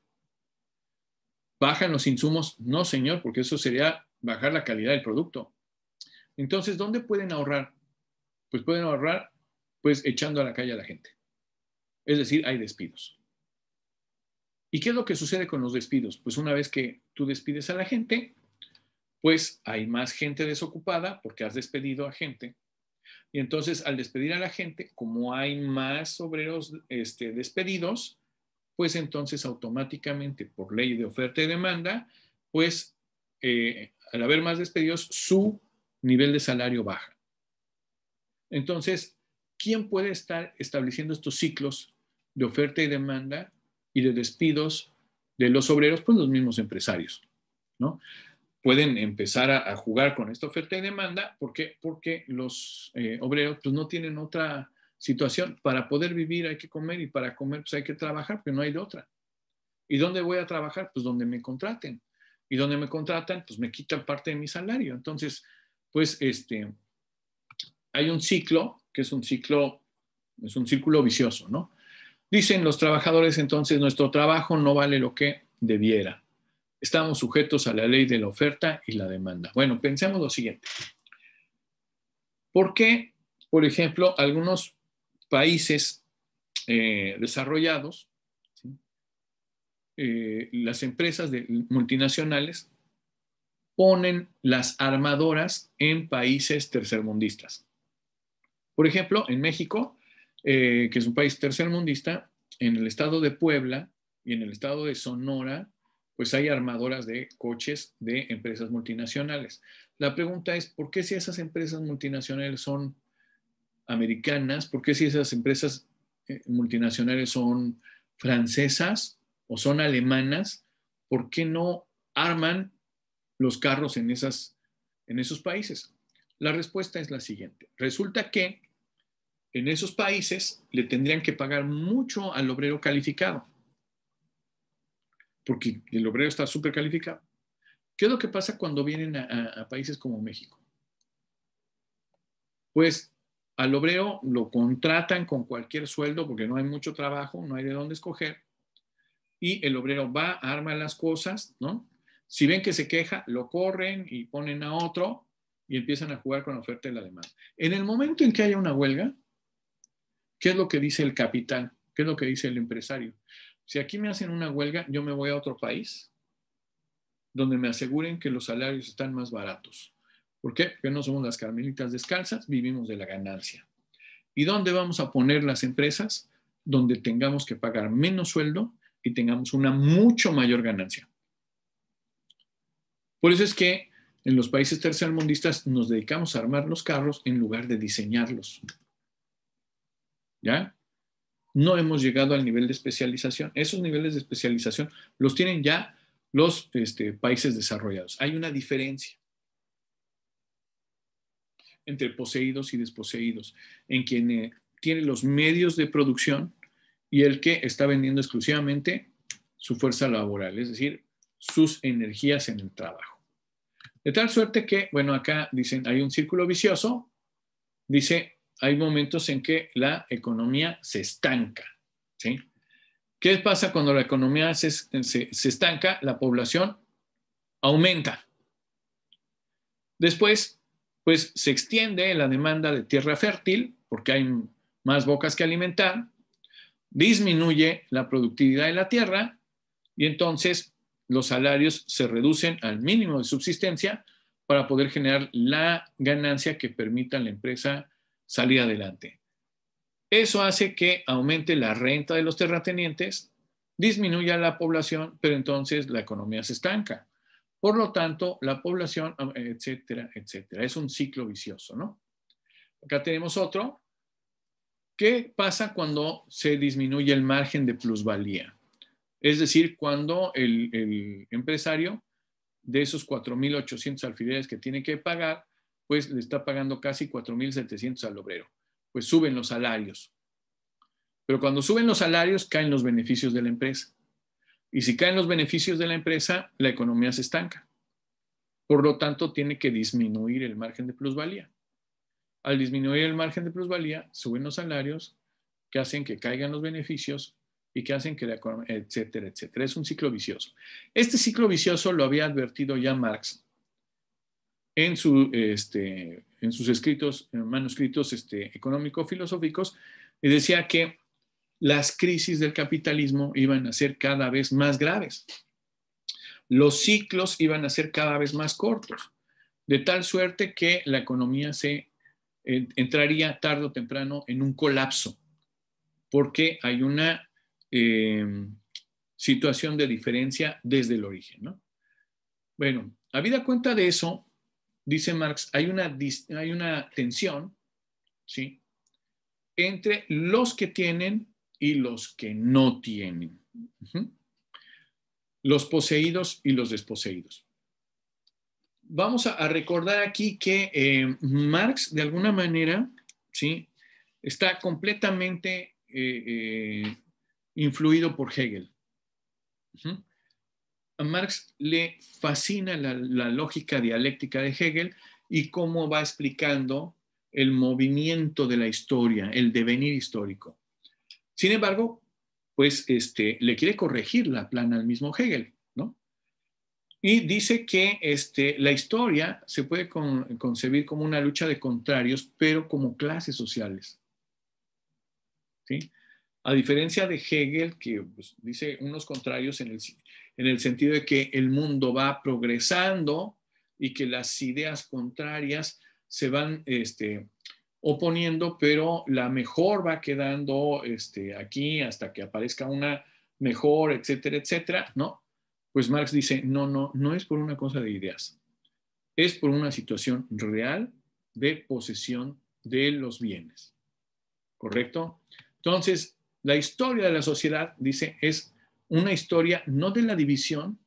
¿Bajan los insumos? No, señor, porque eso sería bajar la calidad del producto. Entonces, ¿dónde pueden ahorrar? Pues pueden ahorrar pues echando a la calle a la gente. Es decir, hay despidos. ¿Y qué es lo que sucede con los despidos? Pues una vez que tú despides a la gente, pues hay más gente desocupada porque has despedido a gente. Y entonces al despedir a la gente, como hay más obreros este, despedidos, pues entonces automáticamente por ley de oferta y demanda, pues eh, al haber más despedidos, su nivel de salario baja. Entonces, ¿quién puede estar estableciendo estos ciclos de oferta y demanda y de despidos de los obreros? Pues los mismos empresarios, ¿no? Pueden empezar a, jugar con esta oferta y demanda porque, porque los eh, obreros pues, no tienen otra situación. Para poder vivir hay que comer y para comer pues hay que trabajar, pero no hay de otra. ¿Y dónde voy a trabajar? Pues donde me contraten. Y donde me contratan, pues me quitan parte de mi salario. Entonces, pues este, hay un ciclo, que es un ciclo, es un círculo vicioso, ¿no? Dicen los trabajadores entonces, nuestro trabajo no vale lo que debiera. Estamos sujetos a la ley de la oferta y la demanda. Bueno, pensemos lo siguiente. ¿Por qué, por ejemplo, algunos países eh, desarrollados, eh, las empresas multinacionales ponen las armadoras en países tercermundistas. Por ejemplo, en México, eh, que es un país tercermundista, en el estado de Puebla y en el estado de Sonora, pues hay armadoras de coches de empresas multinacionales. La pregunta es, ¿por qué si esas empresas multinacionales son americanas, ¿por qué si esas empresas eh, multinacionales son francesas o son alemanas, por qué no arman los carros en, esas, en esos países? La respuesta es la siguiente. Resulta que en esos países le tendrían que pagar mucho al obrero calificado, porque el obrero está súper calificado. ¿Qué es lo que pasa cuando vienen a países como México? Pues al obrero lo contratan con cualquier sueldo porque no hay mucho trabajo, no hay de dónde escoger. Y el obrero va, arma las cosas, ¿no? Si ven que se queja, lo corren y ponen a otro y empiezan a jugar con la oferta y la demanda. En el momento en que haya una huelga, ¿qué es lo que dice el capital? ¿Qué es lo que dice el empresario? Si aquí me hacen una huelga, yo me voy a otro país donde me aseguren que los salarios están más baratos. ¿Por qué? Porque no somos las carmelitas descalzas, vivimos de la ganancia. ¿Y dónde vamos a poner las empresas? Donde tengamos que pagar menos sueldo y tengamos una mucho mayor ganancia. Por eso es que en los países tercermundistas nos dedicamos a armar los carros en lugar de diseñarlos. ¿Ya? No hemos llegado al nivel de especialización. Esos niveles de especialización los tienen ya los este, países desarrollados. Hay una diferencia entre poseídos y desposeídos, en quien eh, tiene los medios de producción y el que está vendiendo exclusivamente su fuerza laboral, es decir, sus energías en el trabajo. De tal suerte que, bueno, acá dicen, hay un círculo vicioso, dice, hay momentos en que la economía se estanca, ¿sí? ¿Qué pasa cuando la economía se estanca? La población aumenta. Después, pues se extiende la demanda de tierra fértil porque hay más bocas que alimentar, disminuye la productividad de la tierra y entonces los salarios se reducen al mínimo de subsistencia para poder generar la ganancia que permita a la empresa salir adelante. Eso hace que aumente la renta de los terratenientes, disminuya la población, pero entonces la economía se estanca. Por lo tanto, la población, ah, etcétera, etcétera. Es un ciclo vicioso, ¿no? Acá tenemos otro. ¿Qué pasa cuando se disminuye el margen de plusvalía? Es decir, cuando el, empresario de esos 4.800 alfileres que tiene que pagar, pues le está pagando casi 4.700 al obrero. Pues suben los salarios. Pero cuando suben los salarios, caen los beneficios de la empresa. Y si caen los beneficios de la empresa, la economía se estanca. Por lo tanto, tiene que disminuir el margen de plusvalía. Al disminuir el margen de plusvalía, suben los salarios que hacen que caigan los beneficios y que hacen que la economía, etcétera, etcétera. Es un ciclo vicioso. Este ciclo vicioso lo había advertido ya Marx en, su, este, en sus escritos, manuscritos este, económico-filosóficos, y decía que las crisis del capitalismo iban a ser cada vez más graves. Los ciclos iban a ser cada vez más cortos, de tal suerte que la economía se eh, entraría tarde o temprano en un colapso, porque hay una eh, situación de diferencia desde el origen. Bueno, habida cuenta de eso, dice Marx, hay una, hay una tensión ¿sí? entre los que tienen y los que no tienen. Los poseídos y los desposeídos. Vamos a, recordar aquí que eh, Marx, de alguna manera, ¿sí? está completamente eh, eh, influido por Hegel. A Marx le fascina la lógica dialéctica de Hegel y cómo va explicando el movimiento de la historia, el devenir histórico. Sin embargo, pues este, le quiere corregir la plana al mismo Hegel, ¿no? Y dice que este, la historia se puede concebir como una lucha de contrarios, pero como clases sociales. ¿Sí? A diferencia de Hegel, que pues, dice unos contrarios en el, en el sentido de que el mundo va progresando y que las ideas contrarias se van este, oponiendo, pero la mejor va quedando este, aquí hasta que aparezca una mejor, etcétera, etcétera, ¿no? Pues Marx dice, no, no, no es por una cosa de ideas, es por una situación real de posesión de los bienes, ¿correcto? Entonces, la historia de la sociedad, dice, es una historia no de la división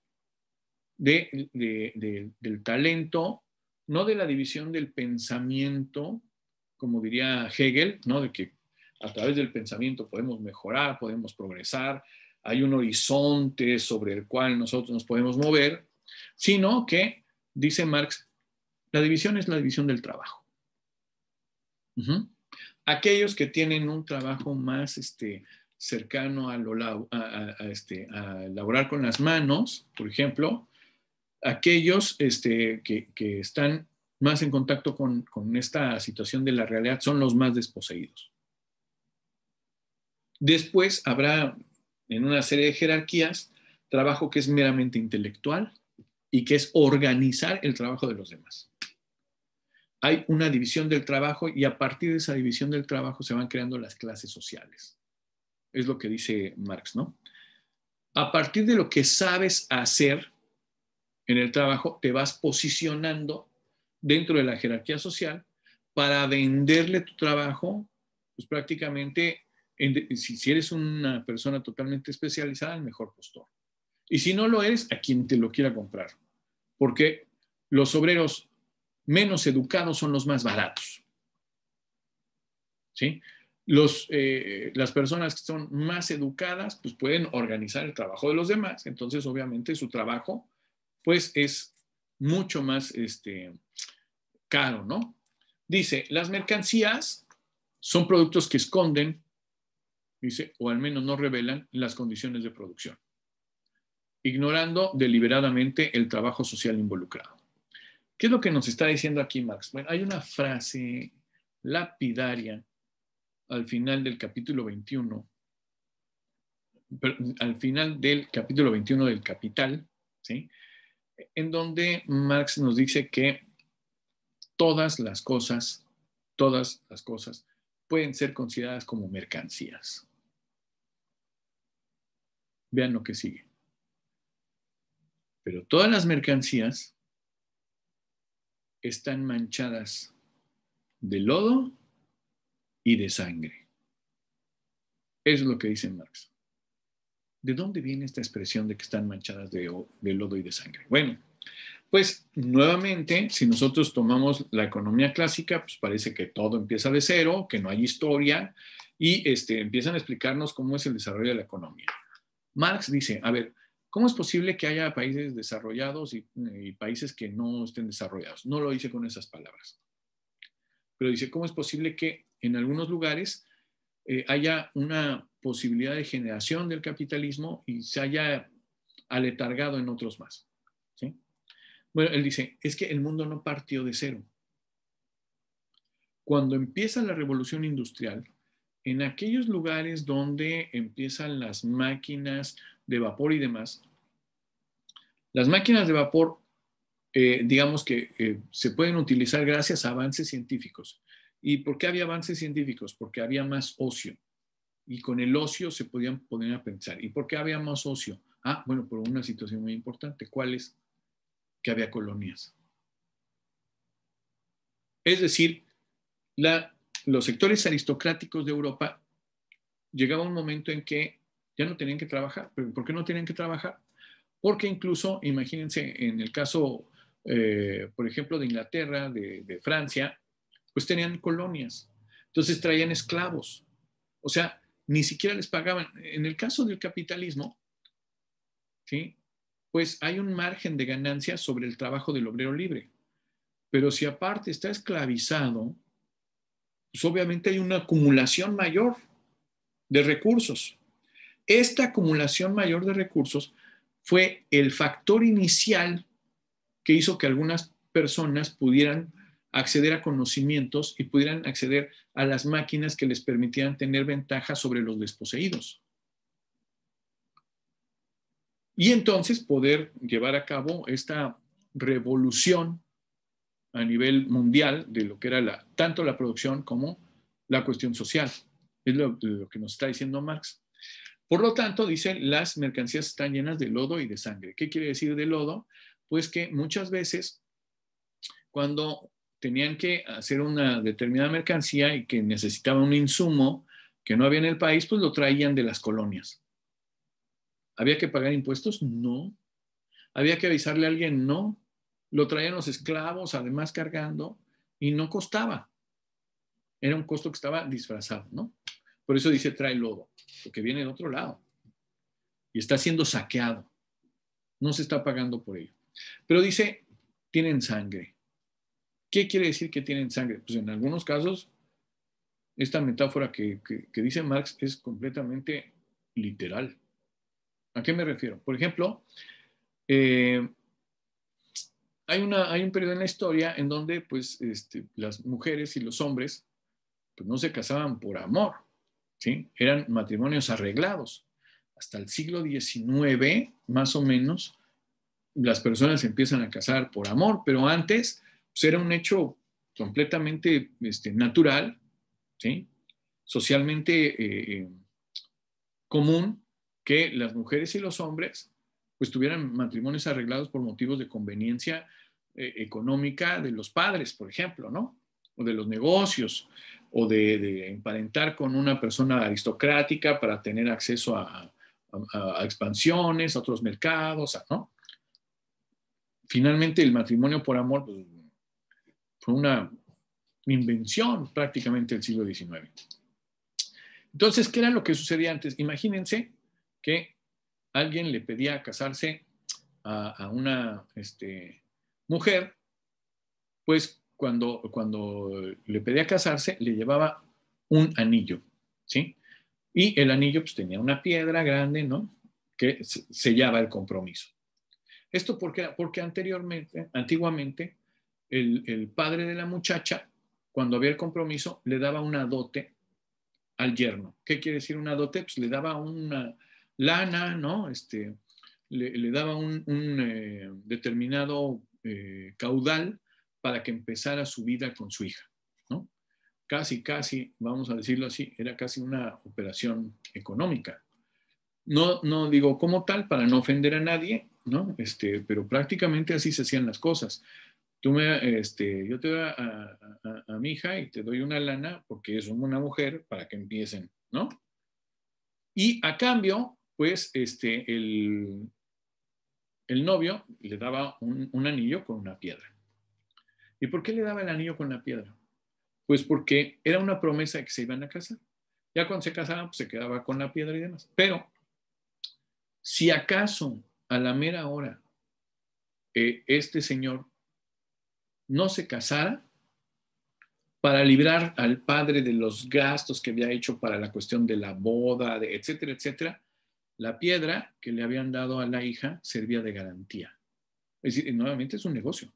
del talento, no de la división del pensamiento, como diría Hegel, ¿no? de que a través del pensamiento podemos mejorar, podemos progresar, hay un horizonte sobre el cual nosotros nos podemos mover, sino que, dice Marx, la división es la división del trabajo. Aquellos que tienen un trabajo más este, cercano a, lo, a, este, a laborar con las manos, por ejemplo, aquellos este, que, que, están más en contacto con, esta situación de la realidad son los más desposeídos. Después habrá en una serie de jerarquías trabajo que es meramente intelectual y que es organizar el trabajo de los demás. Hay una división del trabajo y a partir de esa división del trabajo se van creando las clases sociales. Es lo que dice Marx, ¿no? A partir de lo que sabes hacer en el trabajo, te vas posicionando dentro de la jerarquía social para venderle tu trabajo, pues prácticamente, si eres una persona totalmente especializada, el mejor postor. Y si no lo eres, a quien te lo quiera comprar. Porque los obreros menos educados son los más baratos. ¿Sí? Los, eh, las personas que son más educadas, pues pueden organizar el trabajo de los demás. Entonces, obviamente, su trabajo, pues es mucho más este, caro, ¿no? Dice, las mercancías son productos que esconden, dice, o al menos no revelan las condiciones de producción, ignorando deliberadamente el trabajo social involucrado. ¿Qué es lo que nos está diciendo aquí Max? Bueno, hay una frase lapidaria al final del capítulo 21, al final del capítulo 21 del Capital, ¿sí? en donde Marx nos dice que todas las cosas, todas las cosas pueden ser consideradas como mercancías. Vean lo que sigue. Pero todas las mercancías están manchadas de lodo y de sangre. es lo que dice Marx. ¿De dónde viene esta expresión de que están manchadas de, de lodo y de sangre? Bueno, pues nuevamente, si nosotros tomamos la economía clásica, pues parece que todo empieza de cero, que no hay historia, y este, empiezan a explicarnos cómo es el desarrollo de la economía. Marx dice, a ver, ¿cómo es posible que haya países desarrollados y, países que no estén desarrollados? No lo dice con esas palabras. Pero dice, ¿cómo es posible que en algunos lugares eh, haya una posibilidad de generación del capitalismo y se haya aletargado en otros más? Bueno, él dice, es que el mundo no partió de cero. Cuando empieza la revolución industrial, en aquellos lugares donde empiezan las máquinas de vapor y demás, las máquinas de vapor, eh, digamos que eh, se pueden utilizar gracias a avances científicos. ¿Y por qué había avances científicos? Porque había más ocio. Y con el ocio se podían poner a pensar. ¿Y por qué había más ocio? Ah, bueno, por una situación muy importante. ¿Cuál es? que había colonias. Es decir, los sectores aristocráticos de Europa llegaba un momento en que ya no tenían que trabajar. ¿Por qué no tenían que trabajar? Porque incluso, imagínense, en el caso, eh, por ejemplo, de Inglaterra, de, de Francia, pues tenían colonias. Entonces traían esclavos. O sea, ni siquiera les pagaban. En el caso del capitalismo, ¿sí? pues hay un margen de ganancia sobre el trabajo del obrero libre. Pero si aparte está esclavizado, pues obviamente hay una acumulación mayor de recursos. Esta acumulación mayor de recursos fue el factor inicial que hizo que algunas personas pudieran acceder a conocimientos y pudieran acceder a las máquinas que les permitieran tener ventaja sobre los desposeídos y entonces poder llevar a cabo esta revolución a nivel mundial de lo que era la, tanto la producción como la cuestión social. Es lo, que nos está diciendo Marx. Por lo tanto, dice, las mercancías están llenas de lodo y de sangre. ¿Qué quiere decir de lodo? Pues que muchas veces cuando tenían que hacer una determinada mercancía y que necesitaban un insumo que no había en el país, pues lo traían de las colonias. ¿Había que pagar impuestos? No. ¿Había que avisarle a alguien? No. Lo traían los esclavos, además cargando, y no costaba. Era un costo que estaba disfrazado, ¿no? Por eso dice trae lodo, porque viene de otro lado. Y está siendo saqueado. No se está pagando por ello. Pero dice, tienen sangre. ¿Qué quiere decir que tienen sangre? Pues en algunos casos, esta metáfora que dice Marx es completamente literal. ¿A qué me refiero? Por ejemplo, eh, hay, un periodo en la historia en donde pues, este, las mujeres y los hombres pues, no se casaban por amor, ¿sí? eran matrimonios arreglados. Hasta el siglo XIX, más o menos, las personas empiezan a casar por amor, pero antes pues, era un hecho completamente este, natural, socialmente eh, eh, común que las mujeres y los hombres pues tuvieran matrimonios arreglados por motivos de conveniencia eh, económica de los padres, por ejemplo, ¿no? O de los negocios, o de, emparentar con una persona aristocrática para tener acceso a, expansiones, a otros mercados, ¿no? Finalmente el matrimonio por amor pues, fue una invención prácticamente del siglo XIX. Entonces, ¿qué era lo que sucedía antes? Imagínense que alguien le pedía casarse a, una este, mujer, pues cuando, cuando le pedía casarse le llevaba un anillo, ¿sí? Y el anillo pues tenía una piedra grande, ¿no? Que sellaba el compromiso. Esto porque, porque anteriormente, antiguamente, el, el padre de la muchacha, cuando había el compromiso, le daba una dote al yerno. ¿Qué quiere decir una dote? Pues le daba una, lana, ¿no? Este, le, daba un, eh, determinado eh, caudal para que empezara su vida con su hija, ¿no? Casi, casi, vamos a decirlo así, era casi una operación económica. No, no digo como tal para no ofender a nadie, ¿no? Este, pero prácticamente así se hacían las cosas. Tú me, este, yo te doy a, a, mi hija y te doy una lana porque es una mujer para que empiecen, ¿no? Y a cambio, pues este, el, el novio le daba un, anillo con una piedra. ¿Y por qué le daba el anillo con la piedra? Pues porque era una promesa de que se iban a casar. Ya cuando se casaban, pues se quedaba con la piedra y demás. Pero si acaso a la mera hora eh, este señor no se casara, para librar al padre de los gastos que había hecho para la cuestión de la boda, de etcétera, etcétera, la piedra que le habían dado a la hija servía de garantía. Es decir, nuevamente es un negocio.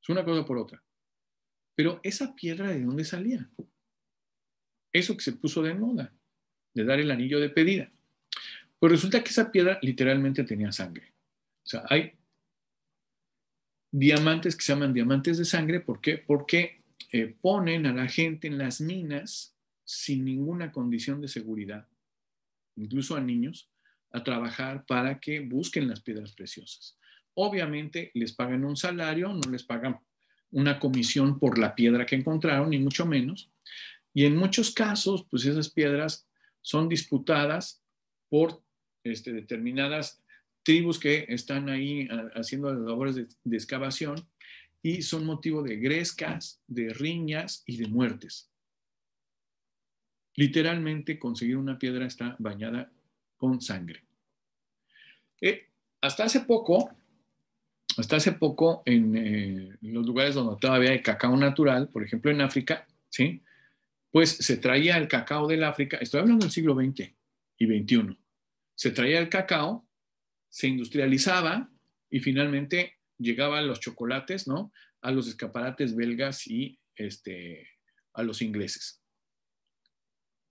Es una cosa por otra. Pero esa piedra de dónde salía? Eso que se puso de moda, de dar el anillo de pedida. Pues resulta que esa piedra literalmente tenía sangre. O sea, hay diamantes que se llaman diamantes de sangre. ¿Por qué? Porque eh, ponen a la gente en las minas sin ninguna condición de seguridad incluso a niños, a trabajar para que busquen las piedras preciosas. Obviamente les pagan un salario, no les pagan una comisión por la piedra que encontraron, ni mucho menos. Y en muchos casos, pues esas piedras son disputadas por este, determinadas tribus que están ahí ah, haciendo las labores de excavación y son motivo de grescas, de riñas y de muertes. Literalmente conseguir una piedra está bañada con sangre. Eh, hasta hace poco, hasta hace poco en eh, los lugares donde todavía hay cacao natural, por ejemplo en África, ¿sí? pues se traía el cacao del África, estoy hablando del siglo XX y XXI, se traía el cacao, se industrializaba y finalmente llegaban los chocolates, ¿no? A los escaparates belgas y este, a los ingleses.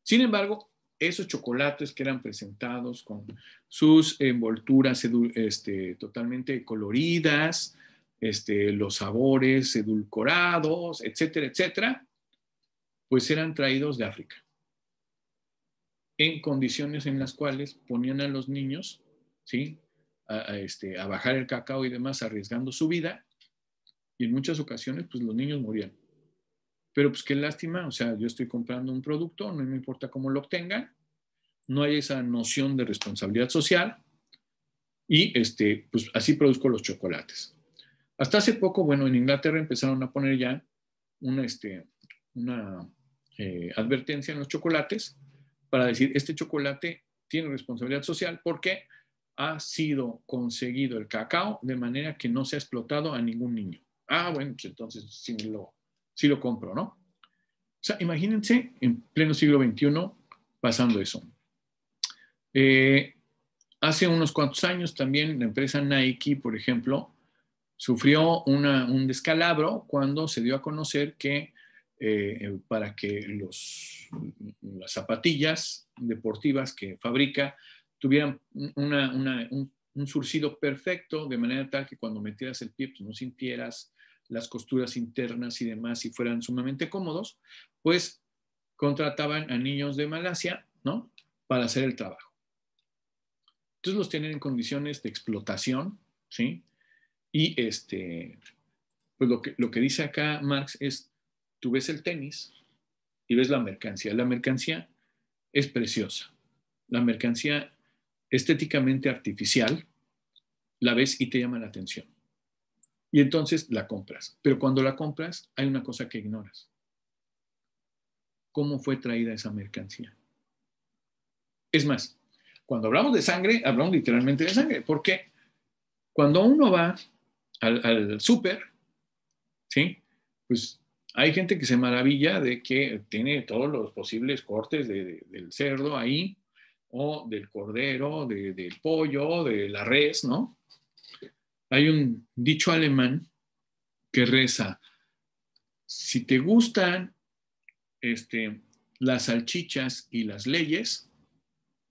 Sin embargo, esos chocolates que eran presentados con sus envolturas este, totalmente coloridas, este, los sabores edulcorados, etcétera, etcétera, pues eran traídos de África, en condiciones en las cuales ponían a los niños, ¿sí? A, este, a bajar el cacao y demás, arriesgando su vida, y en muchas ocasiones, pues los niños morían. Pero pues qué lástima, o sea, yo estoy comprando un producto, no me importa cómo lo obtengan, no hay esa noción de responsabilidad social y este, pues así produzco los chocolates. Hasta hace poco, bueno, en Inglaterra empezaron a poner ya una, este, una eh, advertencia en los chocolates para decir, este chocolate tiene responsabilidad social porque ha sido conseguido el cacao de manera que no se ha explotado a ningún niño. Ah, bueno, pues, entonces sí lo si lo compro, ¿no? O sea, imagínense en pleno siglo XXI pasando eso. Eh, hace unos cuantos años también la empresa Nike, por ejemplo, sufrió un descalabro cuando se dio a conocer que eh, eh, para que los, las zapatillas deportivas que fabrica tuvieran un, un, surcido perfecto, de manera tal que cuando metieras el pie pues, no sintieras las costuras internas y demás, y fueran sumamente cómodos, pues contrataban a niños de Malasia, ¿no? Para hacer el trabajo. Entonces los tienen en condiciones de explotación, ¿sí? Y este, pues lo que, lo que dice acá Marx es, tú ves el tenis y ves la mercancía. La mercancía es preciosa. La mercancía estéticamente artificial, la ves y te llama la atención. Y entonces la compras. Pero cuando la compras, hay una cosa que ignoras. ¿Cómo fue traída esa mercancía? Es más, cuando hablamos de sangre, hablamos literalmente de sangre. Porque cuando uno va al, súper, ¿sí? Pues hay gente que se maravilla de que tiene todos los posibles cortes del cerdo ahí, o del cordero, del pollo, de la res, ¿no? hay un dicho alemán que reza, si te gustan este, las salchichas y las leyes,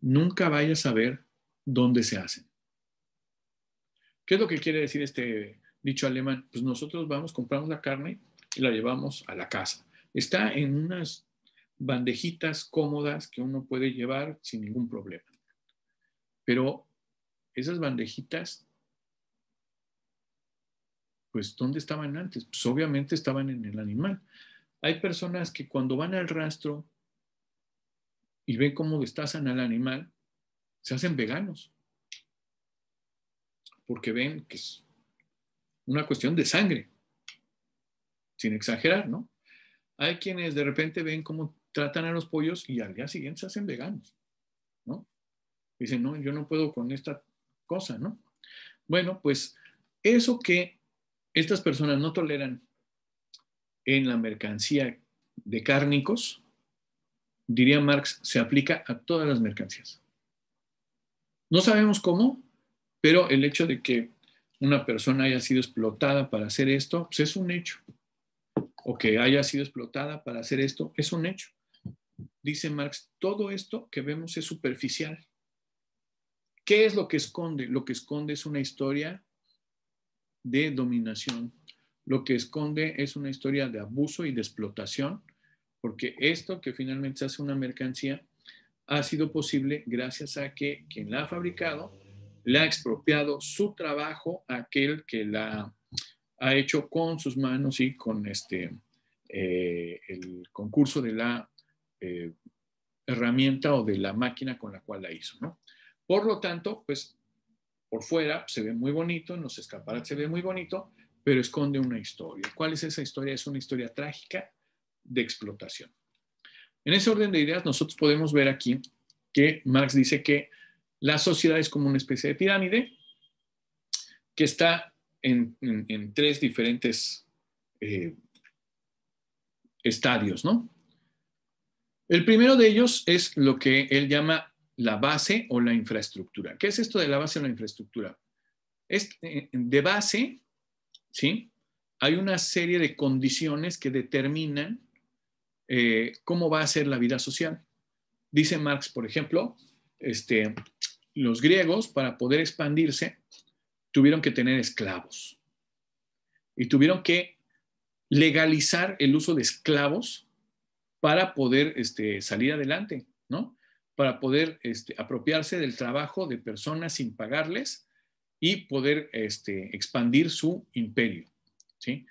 nunca vayas a ver dónde se hacen. ¿Qué es lo que quiere decir este dicho alemán? Pues nosotros vamos, compramos la carne y la llevamos a la casa. Está en unas bandejitas cómodas que uno puede llevar sin ningún problema. Pero esas bandejitas pues ¿dónde estaban antes? Pues obviamente estaban en el animal. Hay personas que cuando van al rastro y ven cómo destazan al animal, se hacen veganos, porque ven que es una cuestión de sangre, sin exagerar, ¿no? Hay quienes de repente ven cómo tratan a los pollos y al día siguiente se hacen veganos, ¿no? Dicen, no, yo no puedo con esta cosa, ¿no? Bueno, pues eso que estas personas no toleran en la mercancía de cárnicos, diría Marx, se aplica a todas las mercancías. No sabemos cómo, pero el hecho de que una persona haya sido explotada para hacer esto, pues, es un hecho. O que haya sido explotada para hacer esto, es un hecho. Dice Marx, todo esto que vemos es superficial. ¿Qué es lo que esconde? Lo que esconde es una historia de dominación. Lo que esconde es una historia de abuso y de explotación, porque esto que finalmente se hace una mercancía ha sido posible gracias a que quien la ha fabricado le ha expropiado su trabajo a aquel que la ha hecho con sus manos y con este, eh, el concurso de la eh, herramienta o de la máquina con la cual la hizo. ¿no? Por lo tanto, pues por fuera se ve muy bonito, en los escaparates se ve muy bonito, pero esconde una historia. ¿Cuál es esa historia? Es una historia trágica de explotación. En ese orden de ideas, nosotros podemos ver aquí que Marx dice que la sociedad es como una especie de pirámide que está en, tres diferentes eh, estadios, ¿no? El primero de ellos es lo que él llama la base o la infraestructura. ¿Qué es esto de la base o la infraestructura? Eh, de base, ¿sí? Hay una serie de condiciones que determinan eh, cómo va a ser la vida social. Dice Marx, por ejemplo, este, los griegos para poder expandirse tuvieron que tener esclavos y tuvieron que legalizar el uso de esclavos para poder este, salir adelante, ¿no? para poder este, apropiarse del trabajo de personas sin pagarles y poder este, expandir su imperio. ¿sí?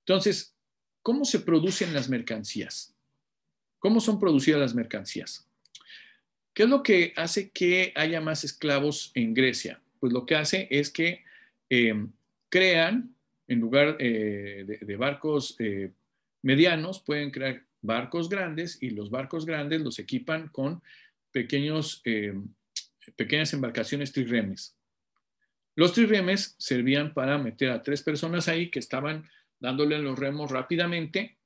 Entonces, ¿cómo se producen las mercancías? ¿Cómo son producidas las mercancías? ¿Qué es lo que hace que haya más esclavos en Grecia? Pues lo que hace es que eh, crean, en lugar eh, de, barcos eh, medianos, pueden crear barcos grandes y los barcos grandes los equipan con pequeños, eh, pequeñas embarcaciones trirremes. Los trirremes servían para meter a tres personas ahí que estaban dándole los remos rápidamente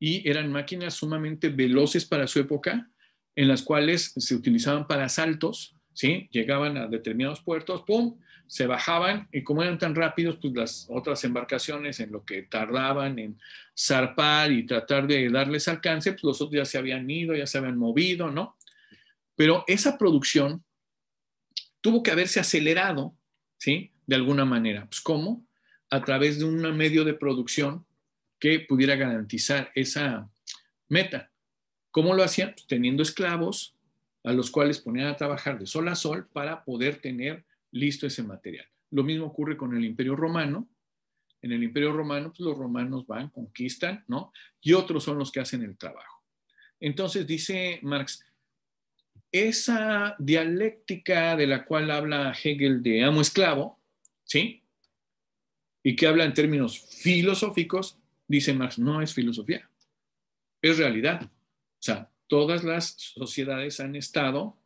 y eran máquinas sumamente veloces para su época, en las cuales se utilizaban para saltos, ¿sí? Llegaban a determinados puertos, ¡pum! Se bajaban y como eran tan rápidos, pues las otras embarcaciones en lo que tardaban en zarpar y tratar de darles alcance, pues los otros ya se habían ido, ya se habían movido, ¿no? Pero esa producción tuvo que haberse acelerado, ¿sí? De alguna manera. Pues, ¿Cómo? A través de un medio de producción que pudiera garantizar esa meta. ¿Cómo lo hacían? Pues, teniendo esclavos a los cuales ponían a trabajar de sol a sol para poder tener listo ese material. Lo mismo ocurre con el Imperio Romano. En el Imperio Romano, pues, los romanos van, conquistan, ¿no? Y otros son los que hacen el trabajo. Entonces dice Marx, esa dialéctica de la cual habla Hegel de amo-esclavo, ¿sí? Y que habla en términos filosóficos, dice Marx, no es filosofía, es realidad. O sea, todas las sociedades han estado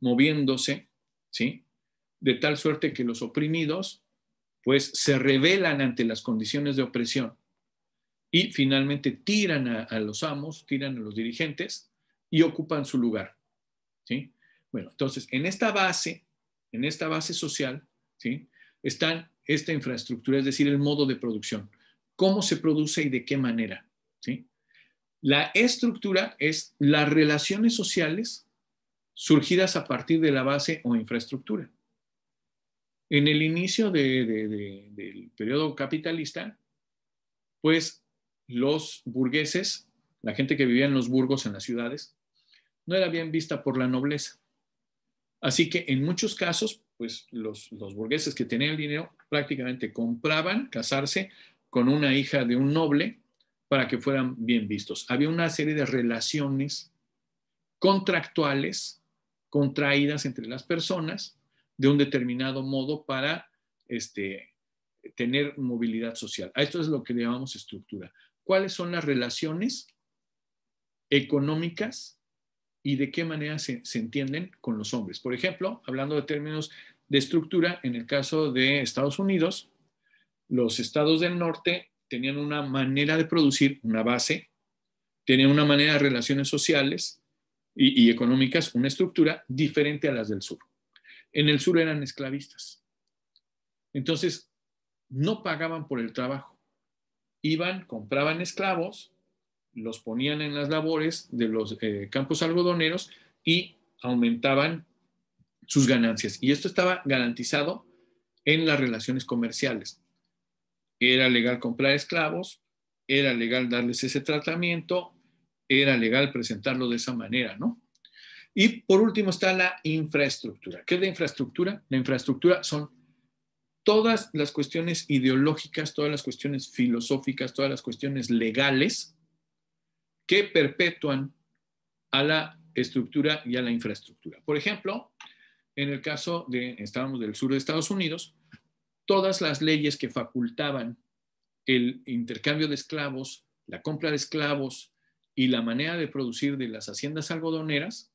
moviéndose, ¿sí? De tal suerte que los oprimidos, pues, se rebelan ante las condiciones de opresión y finalmente tiran a, a los amos, tiran a los dirigentes y ocupan su lugar. Bueno, entonces, en esta base, en esta base social, ¿sí? Está esta infraestructura, es decir, el modo de producción, cómo se produce y de qué manera, ¿sí? La estructura es las relaciones sociales surgidas a partir de la base o infraestructura. En el inicio del periodo capitalista, pues los burgueses, la gente que vivía en los burgos, en las ciudades, no era bien vista por la nobleza. Así que en muchos casos, pues los, burgueses que tenían dinero prácticamente compraban casarse con una hija de un noble para que fueran bien vistos. Había una serie de relaciones contractuales contraídas entre las personas de un determinado modo para este, tener movilidad social. A esto es lo que llamamos estructura. ¿Cuáles son las relaciones económicas y de qué manera se, entienden con los hombres. Por ejemplo, hablando de términos de estructura, en el caso de Estados Unidos, los estados del norte tenían una manera de producir, una base, tenían una manera de relaciones sociales y económicas, una estructura diferente a las del sur. En el sur eran esclavistas. Entonces, no pagaban por el trabajo. Iban, compraban esclavos, los ponían en las labores de los eh, campos algodoneros y aumentaban sus ganancias. Y esto estaba garantizado en las relaciones comerciales. Era legal comprar esclavos, era legal darles ese tratamiento, era legal presentarlo de esa manera, ¿no? Y por último está la infraestructura. ¿Qué es la infraestructura? La infraestructura son todas las cuestiones ideológicas, todas las cuestiones filosóficas, todas las cuestiones legales que perpetúan a la estructura y a la infraestructura. Por ejemplo, en el caso de, estábamos del sur de Estados Unidos, todas las leyes que facultaban el intercambio de esclavos, la compra de esclavos y la manera de producir de las haciendas algodoneras,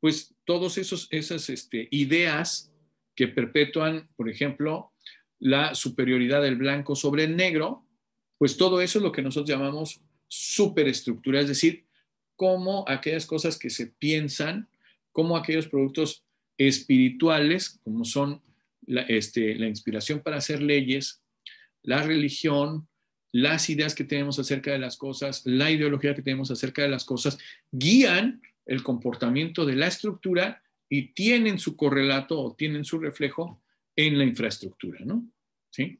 pues todas esas este, ideas que perpetúan, por ejemplo, la superioridad del blanco sobre el negro, pues todo eso es lo que nosotros llamamos superestructura, es decir, como aquellas cosas que se piensan, como aquellos productos espirituales, como son este, la, inspiración para hacer leyes, la religión, las ideas que tenemos acerca de las cosas, la ideología que tenemos acerca de las cosas, guían el comportamiento de la estructura y tienen su correlato o tienen su reflejo en la infraestructura, ¿no? ¿Sí?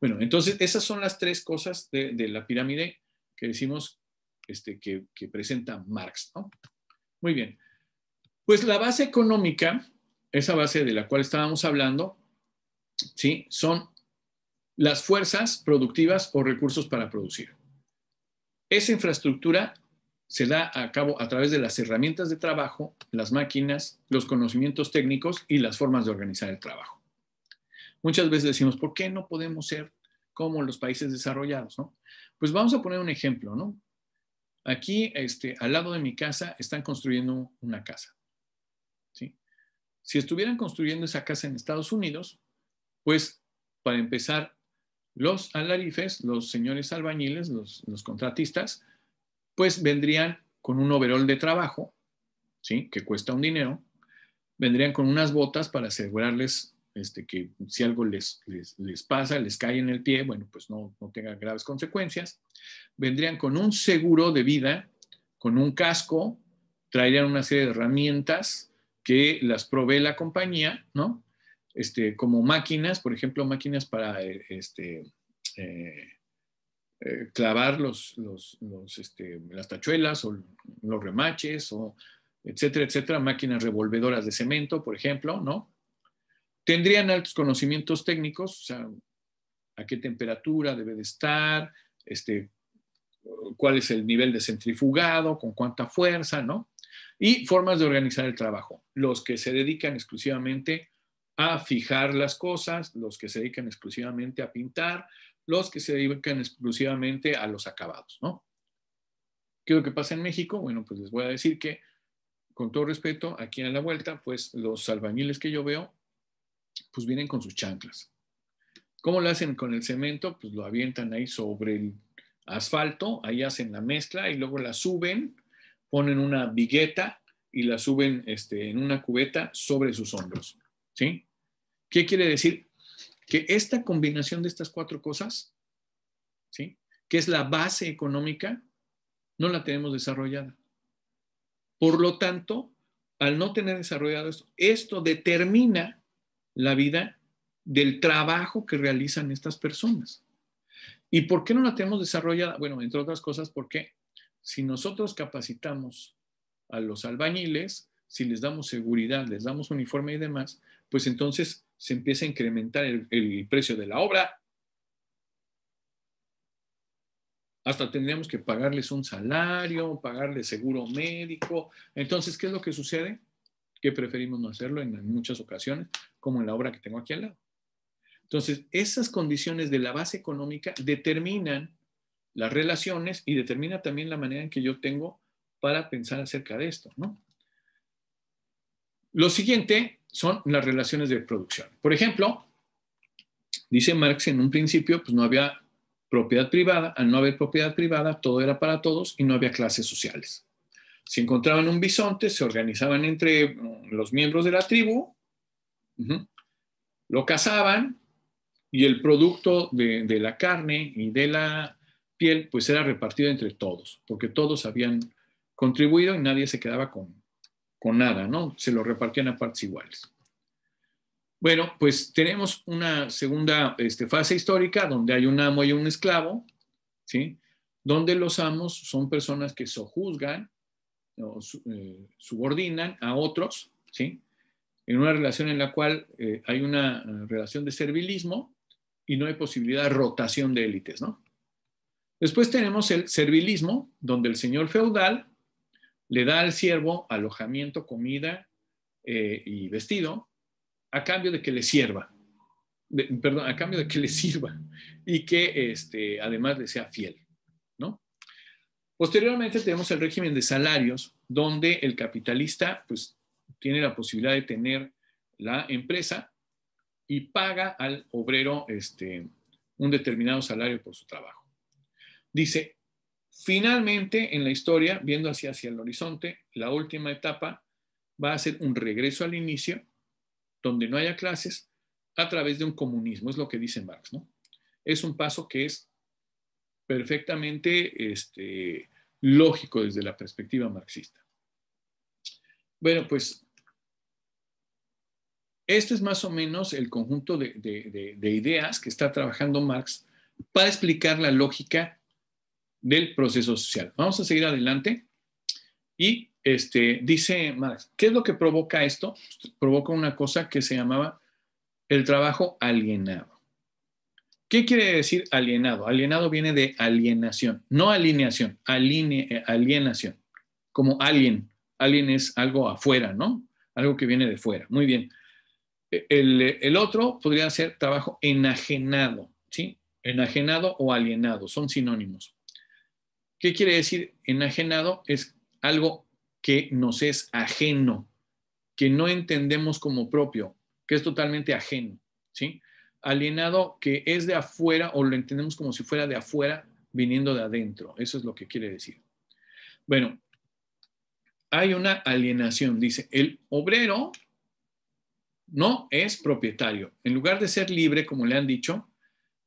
Bueno, entonces esas son las tres cosas de la pirámide que decimos este, que, presenta Marx. ¿no? Muy bien. Pues la base económica, esa base de la cual estábamos hablando, ¿sí? son las fuerzas productivas o recursos para producir. Esa infraestructura se da a cabo a través de las herramientas de trabajo, las máquinas, los conocimientos técnicos y las formas de organizar el trabajo. Muchas veces decimos, ¿por qué no podemos ser como los países desarrollados? ¿no? Pues vamos a poner un ejemplo, ¿no? Aquí, este, al lado de mi casa, están construyendo una casa. ¿sí? Si estuvieran construyendo esa casa en Estados Unidos, pues para empezar, los alarifes, los señores albañiles, los, los contratistas, pues vendrían con un overol de trabajo, ¿sí? que cuesta un dinero, vendrían con unas botas para asegurarles este, que si algo les, pasa, les cae en el pie, bueno, pues no, no tenga graves consecuencias. Vendrían con un seguro de vida, con un casco, traerían una serie de herramientas que las provee la compañía, ¿no? Este, como máquinas, por ejemplo, máquinas para eh, este, eh, eh, clavar los, este, las tachuelas o los remaches, o etcétera, etcétera, máquinas revolvedoras de cemento, por ejemplo, ¿no? Tendrían altos conocimientos técnicos, o sea, a qué temperatura debe de estar, este, cuál es el nivel de centrifugado, con cuánta fuerza, ¿no? Y formas de organizar el trabajo. Los que se dedican exclusivamente a fijar las cosas, los que se dedican exclusivamente a pintar, los que se dedican exclusivamente a los acabados, ¿no? ¿Qué es lo que pasa en México? Bueno, pues les voy a decir que, con todo respeto, aquí en la vuelta, pues los albañiles que yo veo pues vienen con sus chanclas. ¿Cómo lo hacen con el cemento? Pues lo avientan ahí sobre el asfalto, ahí hacen la mezcla y luego la suben, ponen una vigueta y la suben este, en una cubeta sobre sus hombros. ¿Sí? ¿Qué quiere decir? Que esta combinación de estas cuatro cosas, ¿sí? que es la base económica, no la tenemos desarrollada. Por lo tanto, al no tener desarrollado esto, esto determina la vida del trabajo que realizan estas personas. ¿Y por qué no la tenemos desarrollada? Bueno, entre otras cosas, porque si nosotros capacitamos a los albañiles, si les damos seguridad, les damos uniforme y demás, pues entonces se empieza a incrementar el, precio de la obra. Hasta tendríamos que pagarles un salario, pagarles seguro médico. Entonces, ¿qué es lo que sucede? Que preferimos no hacerlo en muchas ocasiones como en la obra que tengo aquí al lado. Entonces, esas condiciones de la base económica determinan las relaciones y determina también la manera en que yo tengo para pensar acerca de esto, Lo siguiente son las relaciones de producción. Por ejemplo, dice Marx en un principio, pues no había propiedad privada, al no haber propiedad privada, todo era para todos y no había clases sociales. Se encontraban un bisonte, se organizaban entre los miembros de la tribu lo cazaban y el producto de, la carne y de la piel pues era repartido entre todos, porque todos habían contribuido y nadie se quedaba con, nada, ¿no? Se lo repartían a partes iguales. Bueno, pues tenemos una segunda este, fase histórica donde hay un amo y un esclavo, ¿sí? Donde los amos son personas que sojuzgan o eh, subordinan a otros, ¿sí? en una relación en la cual eh, hay una eh, relación de servilismo y no hay posibilidad de rotación de élites, ¿no? Después tenemos el servilismo, donde el señor feudal le da al siervo alojamiento, comida eh, y vestido a cambio de que le sirva, perdón, a cambio de que le sirva y que este, además le sea fiel, ¿no? Posteriormente tenemos el régimen de salarios, donde el capitalista pues tiene la posibilidad de tener la empresa y paga al obrero este, un determinado salario por su trabajo. Dice, finalmente en la historia, viendo hacia, hacia el horizonte, la última etapa va a ser un regreso al inicio, donde no haya clases, a través de un comunismo, es lo que dice Marx, ¿no? Es un paso que es perfectamente este, lógico desde la perspectiva marxista. Bueno, pues este es más o menos el conjunto de, ideas que está trabajando Marx para explicar la lógica del proceso social. Vamos a seguir adelante. Y este, dice Marx, ¿qué es lo que provoca esto? Provoca una cosa que se llamaba el trabajo alienado. ¿Qué quiere decir alienado? Alienado viene de alienación, no alineación, eh, alienación, como alguien, alguien es algo afuera, ¿no? Algo que viene de fuera. Muy bien. El, otro podría ser trabajo enajenado, ¿sí? Enajenado o alienado, son sinónimos. ¿Qué quiere decir enajenado? Es algo que nos es ajeno, que no entendemos como propio, que es totalmente ajeno, ¿sí? Alienado que es de afuera o lo entendemos como si fuera de afuera viniendo de adentro. Eso es lo que quiere decir. Bueno, hay una alienación. Dice, el obrero no es propietario. En lugar de ser libre, como le han dicho,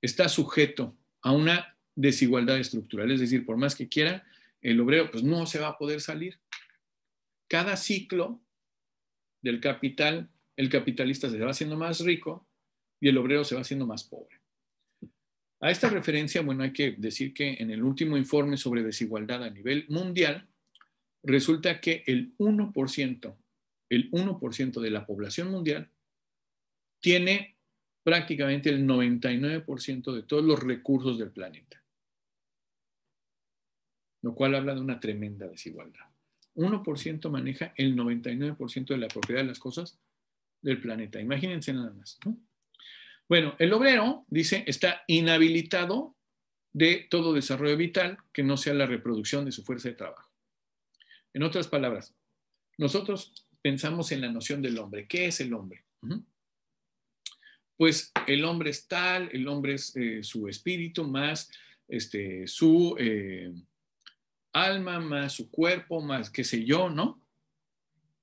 está sujeto a una desigualdad estructural. Es decir, por más que quiera, el obrero pues no se va a poder salir. Cada ciclo del capital, el capitalista se va haciendo más rico y el obrero se va haciendo más pobre. A esta referencia, bueno, hay que decir que en el último informe sobre desigualdad a nivel mundial, resulta que el 1% el 1% de la población mundial tiene prácticamente el 99% de todos los recursos del planeta. Lo cual habla de una tremenda desigualdad. 1% maneja el 99% de la propiedad de las cosas del planeta. Imagínense nada más. Bueno, el obrero, dice, está inhabilitado de todo desarrollo vital que no sea la reproducción de su fuerza de trabajo. En otras palabras, nosotros pensamos en la noción del hombre. ¿Qué es el hombre? Pues el hombre es tal, el hombre es eh, su espíritu más este, su eh, alma, más su cuerpo, más qué sé yo, ¿no?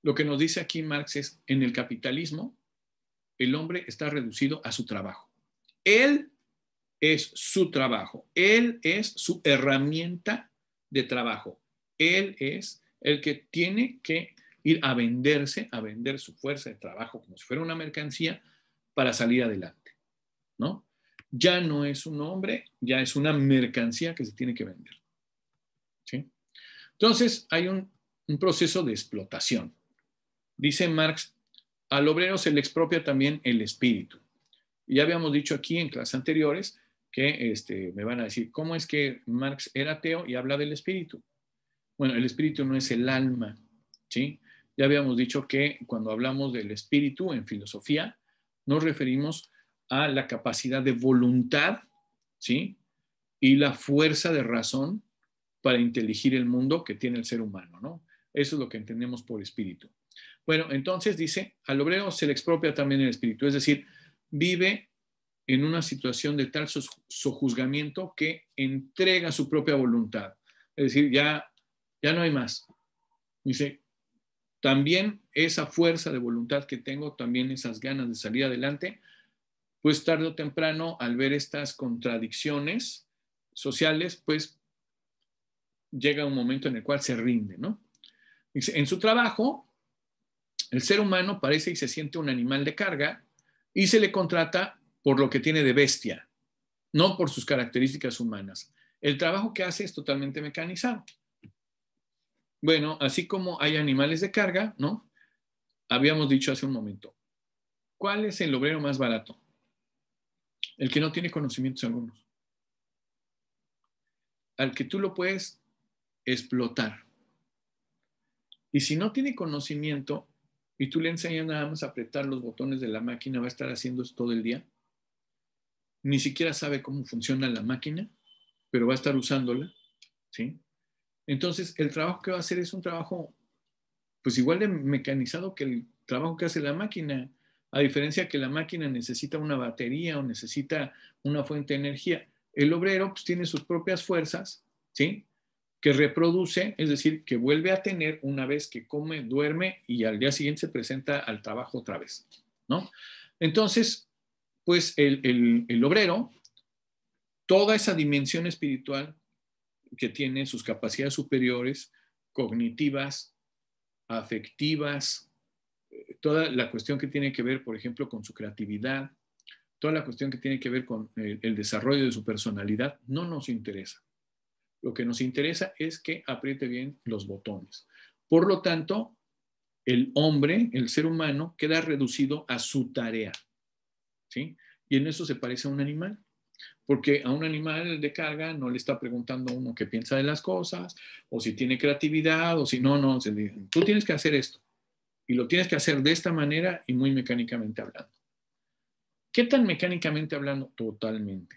Lo que nos dice aquí Marx es, en el capitalismo, el hombre está reducido a su trabajo. Él es su trabajo, él es su herramienta de trabajo, él es el que tiene que ir a venderse, a vender su fuerza de trabajo como si fuera una mercancía para salir adelante, ¿no? Ya no es un hombre, ya es una mercancía que se tiene que vender. ¿sí? Entonces, hay un, proceso de explotación. Dice Marx, al obrero se le expropia también el espíritu. Ya habíamos dicho aquí en clases anteriores que este, me van a decir, ¿cómo es que Marx era ateo y habla del espíritu? Bueno, el espíritu no es el alma, ¿sí? Ya habíamos dicho que cuando hablamos del espíritu en filosofía, nos referimos a la capacidad de voluntad, ¿sí? Y la fuerza de razón para inteligir el mundo que tiene el ser humano, ¿no? Eso es lo que entendemos por espíritu. Bueno, entonces dice, al obrero se le expropia también el espíritu, es decir, vive en una situación de tal sojuzgamiento que entrega su propia voluntad. Es decir, ya, ya no hay más. Dice, también esa fuerza de voluntad que tengo, también esas ganas de salir adelante, pues tarde o temprano, al ver estas contradicciones sociales, pues llega un momento en el cual se rinde, ¿no? En su trabajo, el ser humano parece y se siente un animal de carga y se le contrata por lo que tiene de bestia, no por sus características humanas. El trabajo que hace es totalmente mecanizado. Bueno, así como hay animales de carga, ¿no? Habíamos dicho hace un momento, ¿cuál es el obrero más barato? El que no tiene conocimientos algunos. Al que tú lo puedes explotar. Y si no tiene conocimiento y tú le enseñas nada más a apretar los botones de la máquina, va a estar haciendo eso todo el día. Ni siquiera sabe cómo funciona la máquina, pero va a estar usándola, ¿sí? Entonces, el trabajo que va a hacer es un trabajo, pues igual de mecanizado que el trabajo que hace la máquina, a diferencia que la máquina necesita una batería o necesita una fuente de energía. El obrero pues, tiene sus propias fuerzas, ¿sí? Que reproduce, es decir, que vuelve a tener una vez que come, duerme y al día siguiente se presenta al trabajo otra vez, ¿no? Entonces, pues el, el obrero, toda esa dimensión espiritual que tiene sus capacidades superiores, cognitivas, afectivas, eh, toda la cuestión que tiene que ver, por ejemplo, con su creatividad, toda la cuestión que tiene que ver con eh, el, desarrollo de su personalidad, no nos interesa. Lo que nos interesa es que apriete bien los botones. Por lo tanto, el hombre, el ser humano, queda reducido a su tarea. ¿sí? Y en eso se parece a un animal. Porque a un animal de carga no le está preguntando uno qué piensa de las cosas, o si tiene creatividad, o si no, no, se tú tienes que hacer esto. Y lo tienes que hacer de esta manera y muy mecánicamente hablando. ¿Qué tan mecánicamente hablando? Totalmente.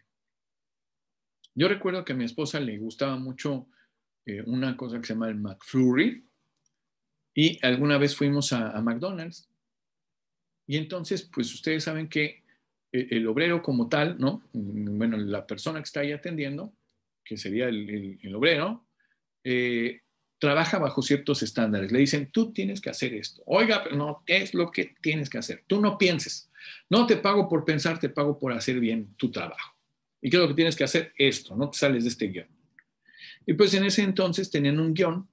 Yo recuerdo que a mi esposa le gustaba mucho eh, una cosa que se llama el McFlurry. Y alguna vez fuimos a, a McDonald's. Y entonces, pues ustedes saben que eh, el, obrero como tal, ¿no? Mm, bueno, la persona que está ahí atendiendo, que sería el, obrero, eh, trabaja bajo ciertos estándares. Le dicen, tú tienes que hacer esto. Oiga, pero no, ¿qué es lo que tienes que hacer. Tú no pienses. No te pago por pensar, te pago por hacer bien tu trabajo. ¿Y qué lo que tienes que hacer? Esto, no sales de este guión. Y pues en ese entonces tenían un guión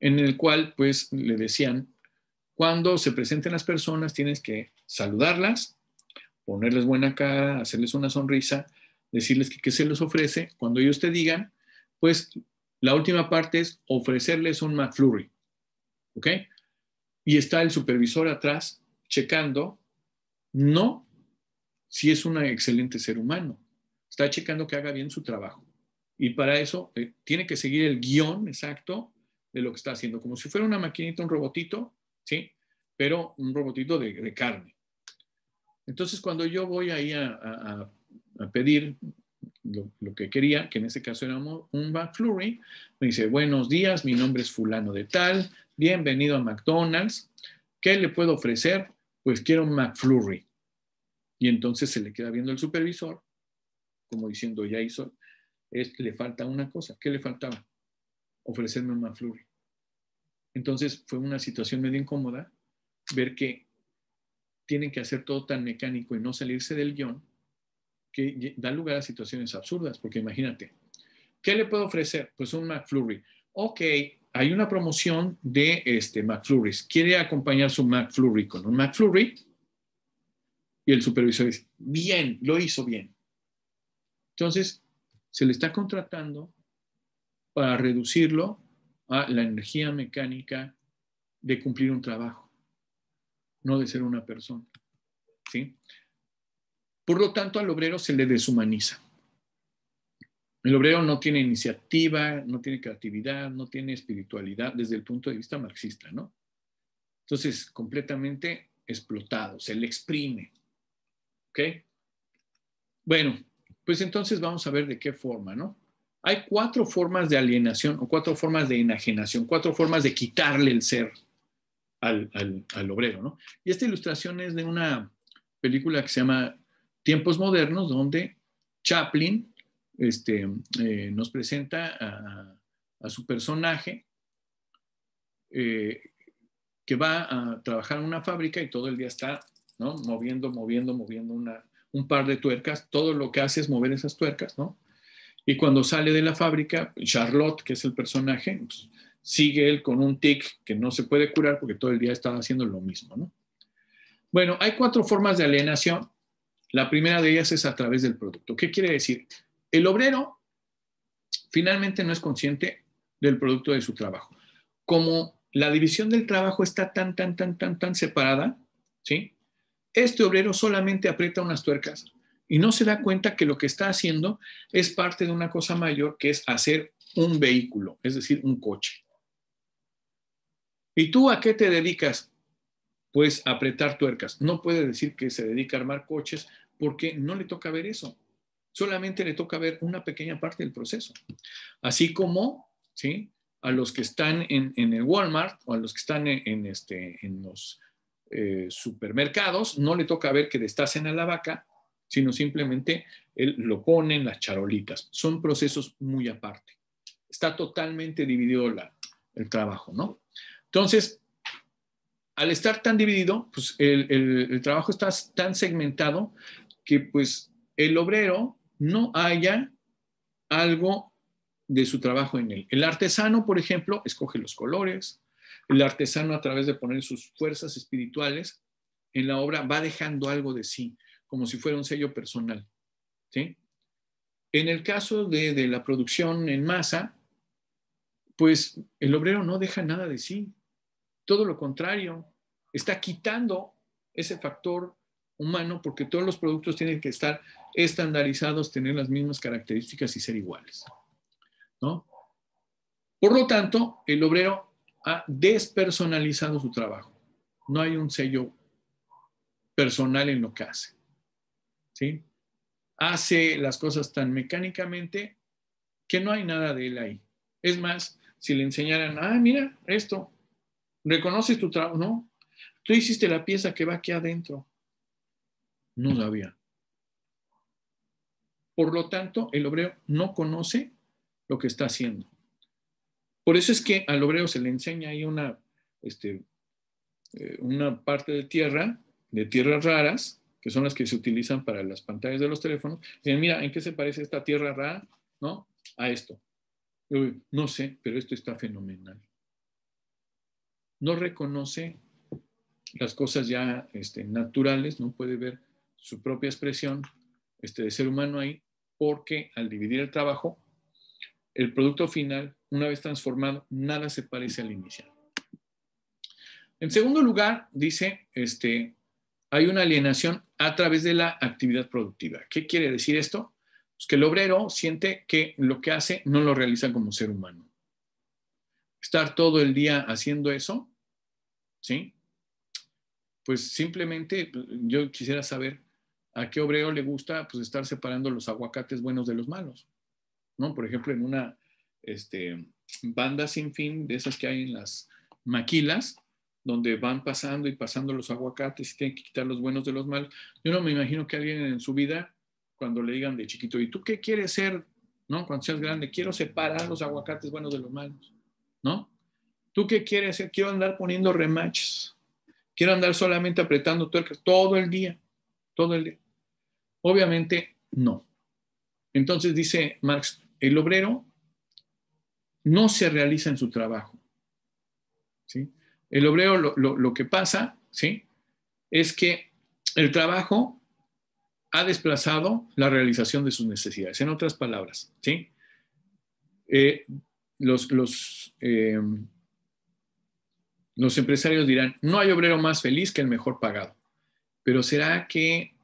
en el cual pues le decían, cuando se presenten las personas tienes que saludarlas, ponerles buena cara, hacerles una sonrisa, decirles que qué se les ofrece. Cuando ellos te digan, pues la última parte es ofrecerles un McFlurry. ¿Ok? Y está el supervisor atrás checando, no si es un excelente ser humano, está checando que haga bien su trabajo. Y para eso eh, tiene que seguir el guión exacto de lo que está haciendo, como si fuera una maquinita, un robotito, ¿sí? Pero un robotito de carne. Entonces, cuando yo voy ahí a, a pedir lo, que quería, que en ese caso era un, McFlurry, me dice, buenos días, mi nombre es fulano de tal, bienvenido a McDonald's, ¿qué le puedo ofrecer? Pues quiero un McFlurry. Y entonces se le queda viendo el supervisor, como diciendo, ya hizo, es, le falta una cosa, ¿qué le faltaba? Ofrecerme un McFlurry. Entonces fue una situación medio incómoda ver que tienen que hacer todo tan mecánico y no salirse del guión, que da lugar a situaciones absurdas, porque imagínate, ¿qué le puedo ofrecer? Pues un McFlurry. Ok, hay una promoción de este McFlurries. Quiere acompañar su McFlurry con un McFlurry. Y el supervisor dice, bien, lo hizo bien. Entonces, se le está contratando para reducirlo a la energía mecánica de cumplir un trabajo no de ser una persona. ¿sí? Por lo tanto, al obrero se le deshumaniza. El obrero no tiene iniciativa, no tiene creatividad, no tiene espiritualidad desde el punto de vista marxista, ¿no? Entonces, completamente explotado, se le exprime. ¿Ok? Bueno, pues entonces vamos a ver de qué forma, ¿no? Hay cuatro formas de alienación o cuatro formas de enajenación, cuatro formas de quitarle el ser al, obrero. ¿no? Y esta ilustración es de una película que se llama Tiempos Modernos, donde Chaplin este, eh, nos presenta a, su personaje eh, que va a trabajar en una fábrica y todo el día está moviendo, moviendo, moviendo un par de tuercas. Todo lo que hace es mover esas tuercas, ¿no? Y cuando sale de la fábrica, Charlotte, que es el personaje, pues, sigue él con un tic que no se puede curar porque todo el día estaba haciendo lo mismo, ¿no? Bueno, hay cuatro formas de alienación. La primera de ellas es a través del producto. ¿Qué quiere decir? El obrero finalmente no es consciente del producto de su trabajo. Como la división del trabajo está tan, tan, tan, tan, tan separada, ¿sí? Este obrero solamente aprieta unas tuercas y no se da cuenta que lo que está haciendo es parte de una cosa mayor que es hacer un vehículo, es decir, un coche. ¿Y tú a qué te dedicas? Pues a apretar tuercas. No puede decir que se dedica a armar coches porque no le toca ver eso. Solamente le toca ver una pequeña parte del proceso. Así como, ¿sí? A los que están en, el Walmart o a los que están en, este, los eh, supermercados, no le toca ver que destacen a la vaca, sino simplemente él lo pone en las charolitas. Son procesos muy aparte. Está totalmente dividido el trabajo, ¿no? Entonces, al estar tan dividido, pues el, trabajo está tan segmentado que pues el obrero no haya algo de su trabajo en él. El artesano, por ejemplo, escoge los colores. El artesano, a través de poner sus fuerzas espirituales en la obra, va dejando algo de sí, como si fuera un sello personal. En el caso de la producción en masa, pues el obrero no deja nada de sí. Todo lo contrario, está quitando ese factor humano porque todos los productos tienen que estar estandarizados, tener las mismas características y ser iguales. ¿no? Por lo tanto, el obrero ha despersonalizado su trabajo. No hay un sello personal en lo que hace. ¿sí? Hace las cosas tan mecánicamente que no hay nada de él ahí. Es más, si le enseñaran, ah, mira, esto, reconoces tu trabajo, no. Tú hiciste la pieza que va aquí adentro. No sabía. Por lo tanto, el obrero no conoce lo que está haciendo. Por eso es que al obrero se le enseña ahí una, este, eh, una parte de tierra, de tierras raras, que son las que se utilizan para las pantallas de los teléfonos. Dicen, mira, ¿en qué se parece esta tierra rara? ¿No? A esto. Yo, no sé, pero esto está fenomenal no reconoce las cosas ya este, naturales, no puede ver su propia expresión este, de ser humano ahí, porque al dividir el trabajo, el producto final, una vez transformado, nada se parece al inicial. En segundo lugar, dice, este, hay una alienación a través de la actividad productiva. ¿Qué quiere decir esto? Pues que el obrero siente que lo que hace no lo realiza como ser humano. Estar todo el día haciendo eso, ¿sí? Pues simplemente pues, yo quisiera saber a qué obrero le gusta pues, estar separando los aguacates buenos de los malos, ¿no? Por ejemplo, en una este, banda sin fin de esas que hay en las maquilas, donde van pasando y pasando los aguacates y tienen que quitar los buenos de los malos. Yo no me imagino que alguien en su vida, cuando le digan de chiquito, ¿y tú qué quieres ser? ¿No? Cuando seas grande, quiero separar los aguacates buenos de los malos, ¿no? ¿Tú qué quieres hacer? Quiero andar poniendo remaches. Quiero andar solamente apretando tuercas todo el día, todo el día. Obviamente no. Entonces dice Marx, el obrero no se realiza en su trabajo. El obrero lo, que pasa ¿sí? es que el trabajo ha desplazado la realización de sus necesidades. En otras palabras, ¿sí? Eh, los, eh, los empresarios dirán, no hay obrero más feliz que el mejor pagado. Pero ¿será que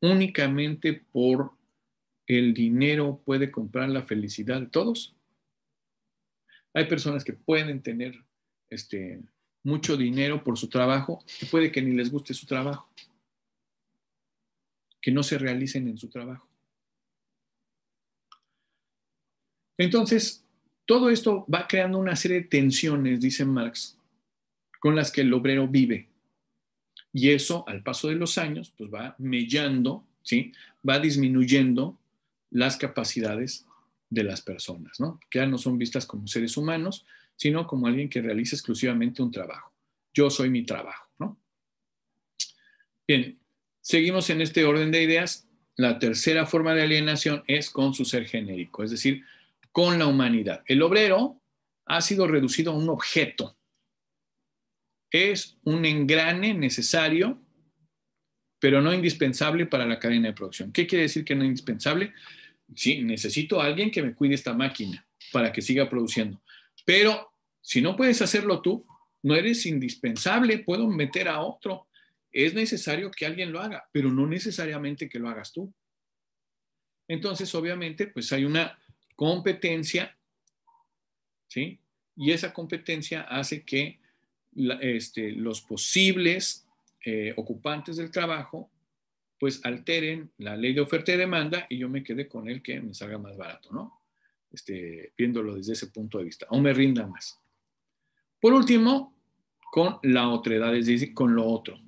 únicamente por el dinero puede comprar la felicidad de todos? Hay personas que pueden tener este, mucho dinero por su trabajo y puede que ni les guste su trabajo, que no se realicen en su trabajo. Entonces, todo esto va creando una serie de tensiones, dice Marx, con las que el obrero vive. Y eso, al paso de los años, pues va mellando, ¿sí? va disminuyendo las capacidades de las personas, ¿no? Ya no son vistas como seres humanos, sino como alguien que realiza exclusivamente un trabajo. Yo soy mi trabajo, ¿no? Bien, seguimos en este orden de ideas. La tercera forma de alienación es con su ser genérico, es decir, con la humanidad. El obrero ha sido reducido a un objeto. Es un engrane necesario, pero no indispensable para la cadena de producción. ¿Qué quiere decir que no es indispensable? Sí, necesito a alguien que me cuide esta máquina para que siga produciendo. Pero si no puedes hacerlo tú, no eres indispensable, puedo meter a otro. Es necesario que alguien lo haga, pero no necesariamente que lo hagas tú. Entonces, obviamente, pues hay una competencia, ¿sí? Y esa competencia hace que este, los posibles eh, ocupantes del trabajo pues alteren la ley de oferta y demanda y yo me quede con el que me salga más barato, ¿no? Este, viéndolo desde ese punto de vista, o me rinda más. Por último, con la otredad, es decir, con lo otro.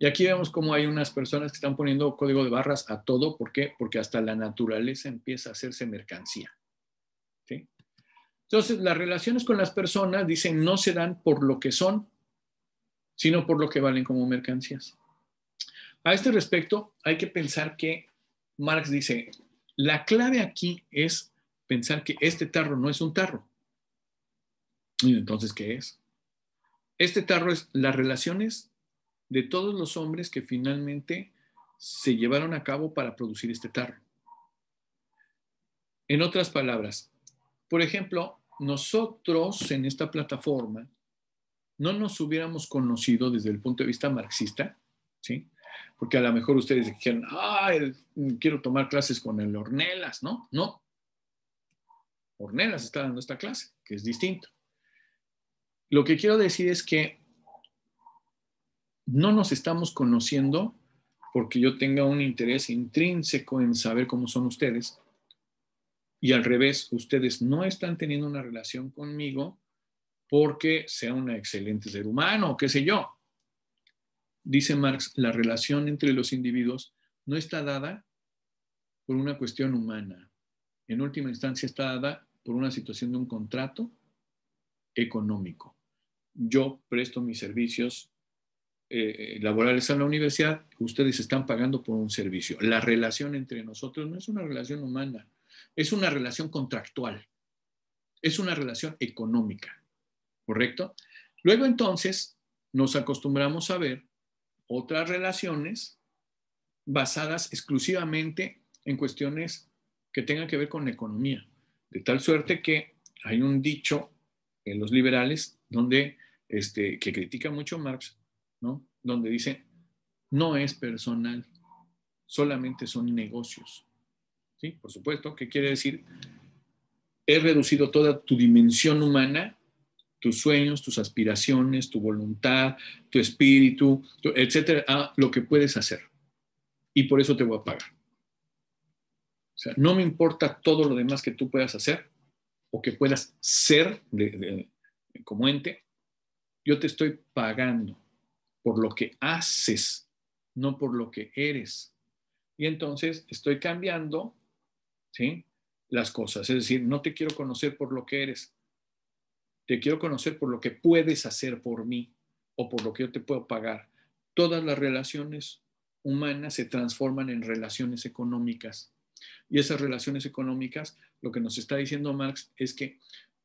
Y aquí vemos cómo hay unas personas que están poniendo código de barras a todo. ¿Por qué? Porque hasta la naturaleza empieza a hacerse mercancía. Entonces, las relaciones con las personas, dicen, no se dan por lo que son, sino por lo que valen como mercancías. A este respecto, hay que pensar que Marx dice, la clave aquí es pensar que este tarro no es un tarro. ¿Y entonces qué es? Este tarro es las relaciones de todos los hombres que finalmente se llevaron a cabo para producir este tarro. En otras palabras, por ejemplo, nosotros en esta plataforma no nos hubiéramos conocido desde el punto de vista marxista, ¿sí? Porque a lo mejor ustedes dijeron, ah, quiero tomar clases con el hornelas, ¿no? No. Ornelas está dando esta clase, que es distinto. Lo que quiero decir es que no nos estamos conociendo porque yo tenga un interés intrínseco en saber cómo son ustedes. Y al revés, ustedes no están teniendo una relación conmigo porque sea un excelente ser humano, qué sé yo. Dice Marx, la relación entre los individuos no está dada por una cuestión humana. En última instancia está dada por una situación de un contrato económico. Yo presto mis servicios eh, eh, laborales a la universidad, ustedes están pagando por un servicio. La relación entre nosotros no es una relación humana, es una relación contractual, es una relación económica, ¿correcto? Luego entonces nos acostumbramos a ver otras relaciones basadas exclusivamente en cuestiones que tengan que ver con economía, de tal suerte que hay un dicho en los liberales donde este, que critica mucho Marx, donde dice, no es personal, solamente son negocios. ¿Sí? Por supuesto, ¿qué quiere decir? He reducido toda tu dimensión humana, tus sueños, tus aspiraciones, tu voluntad, tu espíritu, etcétera, a lo que puedes hacer. Y por eso te voy a pagar. O sea, no me importa todo lo demás que tú puedas hacer o que puedas ser como ente, yo te estoy pagando por lo que haces, no por lo que eres. Y entonces estoy cambiando, ¿sí? Las cosas. Es decir, no te quiero conocer por lo que eres. Te quiero conocer por lo que puedes hacer por mí o por lo que yo te puedo pagar. Todas las relaciones humanas se transforman en relaciones económicas. Y esas relaciones económicas, lo que nos está diciendo Marx es que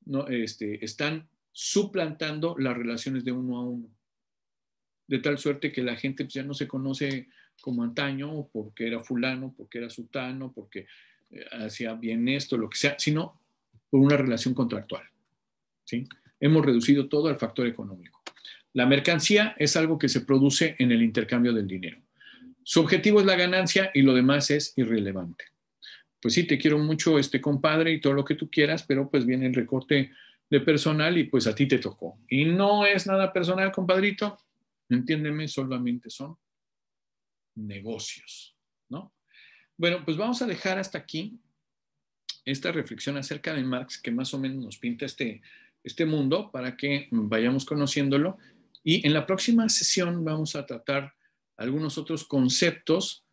no, este, están suplantando las relaciones de uno a uno de tal suerte que la gente pues, ya no se conoce como antaño, porque era fulano, porque era sultano, porque eh, hacía bien esto, lo que sea, sino por una relación contractual. ¿sí? Hemos reducido todo al factor económico. La mercancía es algo que se produce en el intercambio del dinero. Su objetivo es la ganancia y lo demás es irrelevante. Pues sí, te quiero mucho, este compadre, y todo lo que tú quieras, pero pues viene el recorte de personal y pues a ti te tocó. Y no es nada personal, compadrito, Entiéndeme, solamente son negocios, ¿no? Bueno, pues vamos a dejar hasta aquí esta reflexión acerca de Marx que más o menos nos pinta este, este mundo para que vayamos conociéndolo. Y en la próxima sesión vamos a tratar algunos otros conceptos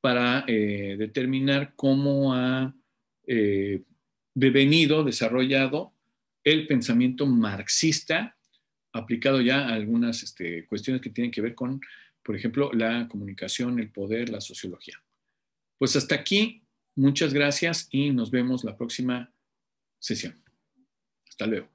para eh, determinar cómo ha eh, devenido, desarrollado el pensamiento marxista aplicado ya a algunas este, cuestiones que tienen que ver con, por ejemplo, la comunicación, el poder, la sociología. Pues hasta aquí, muchas gracias y nos vemos la próxima sesión. Hasta luego.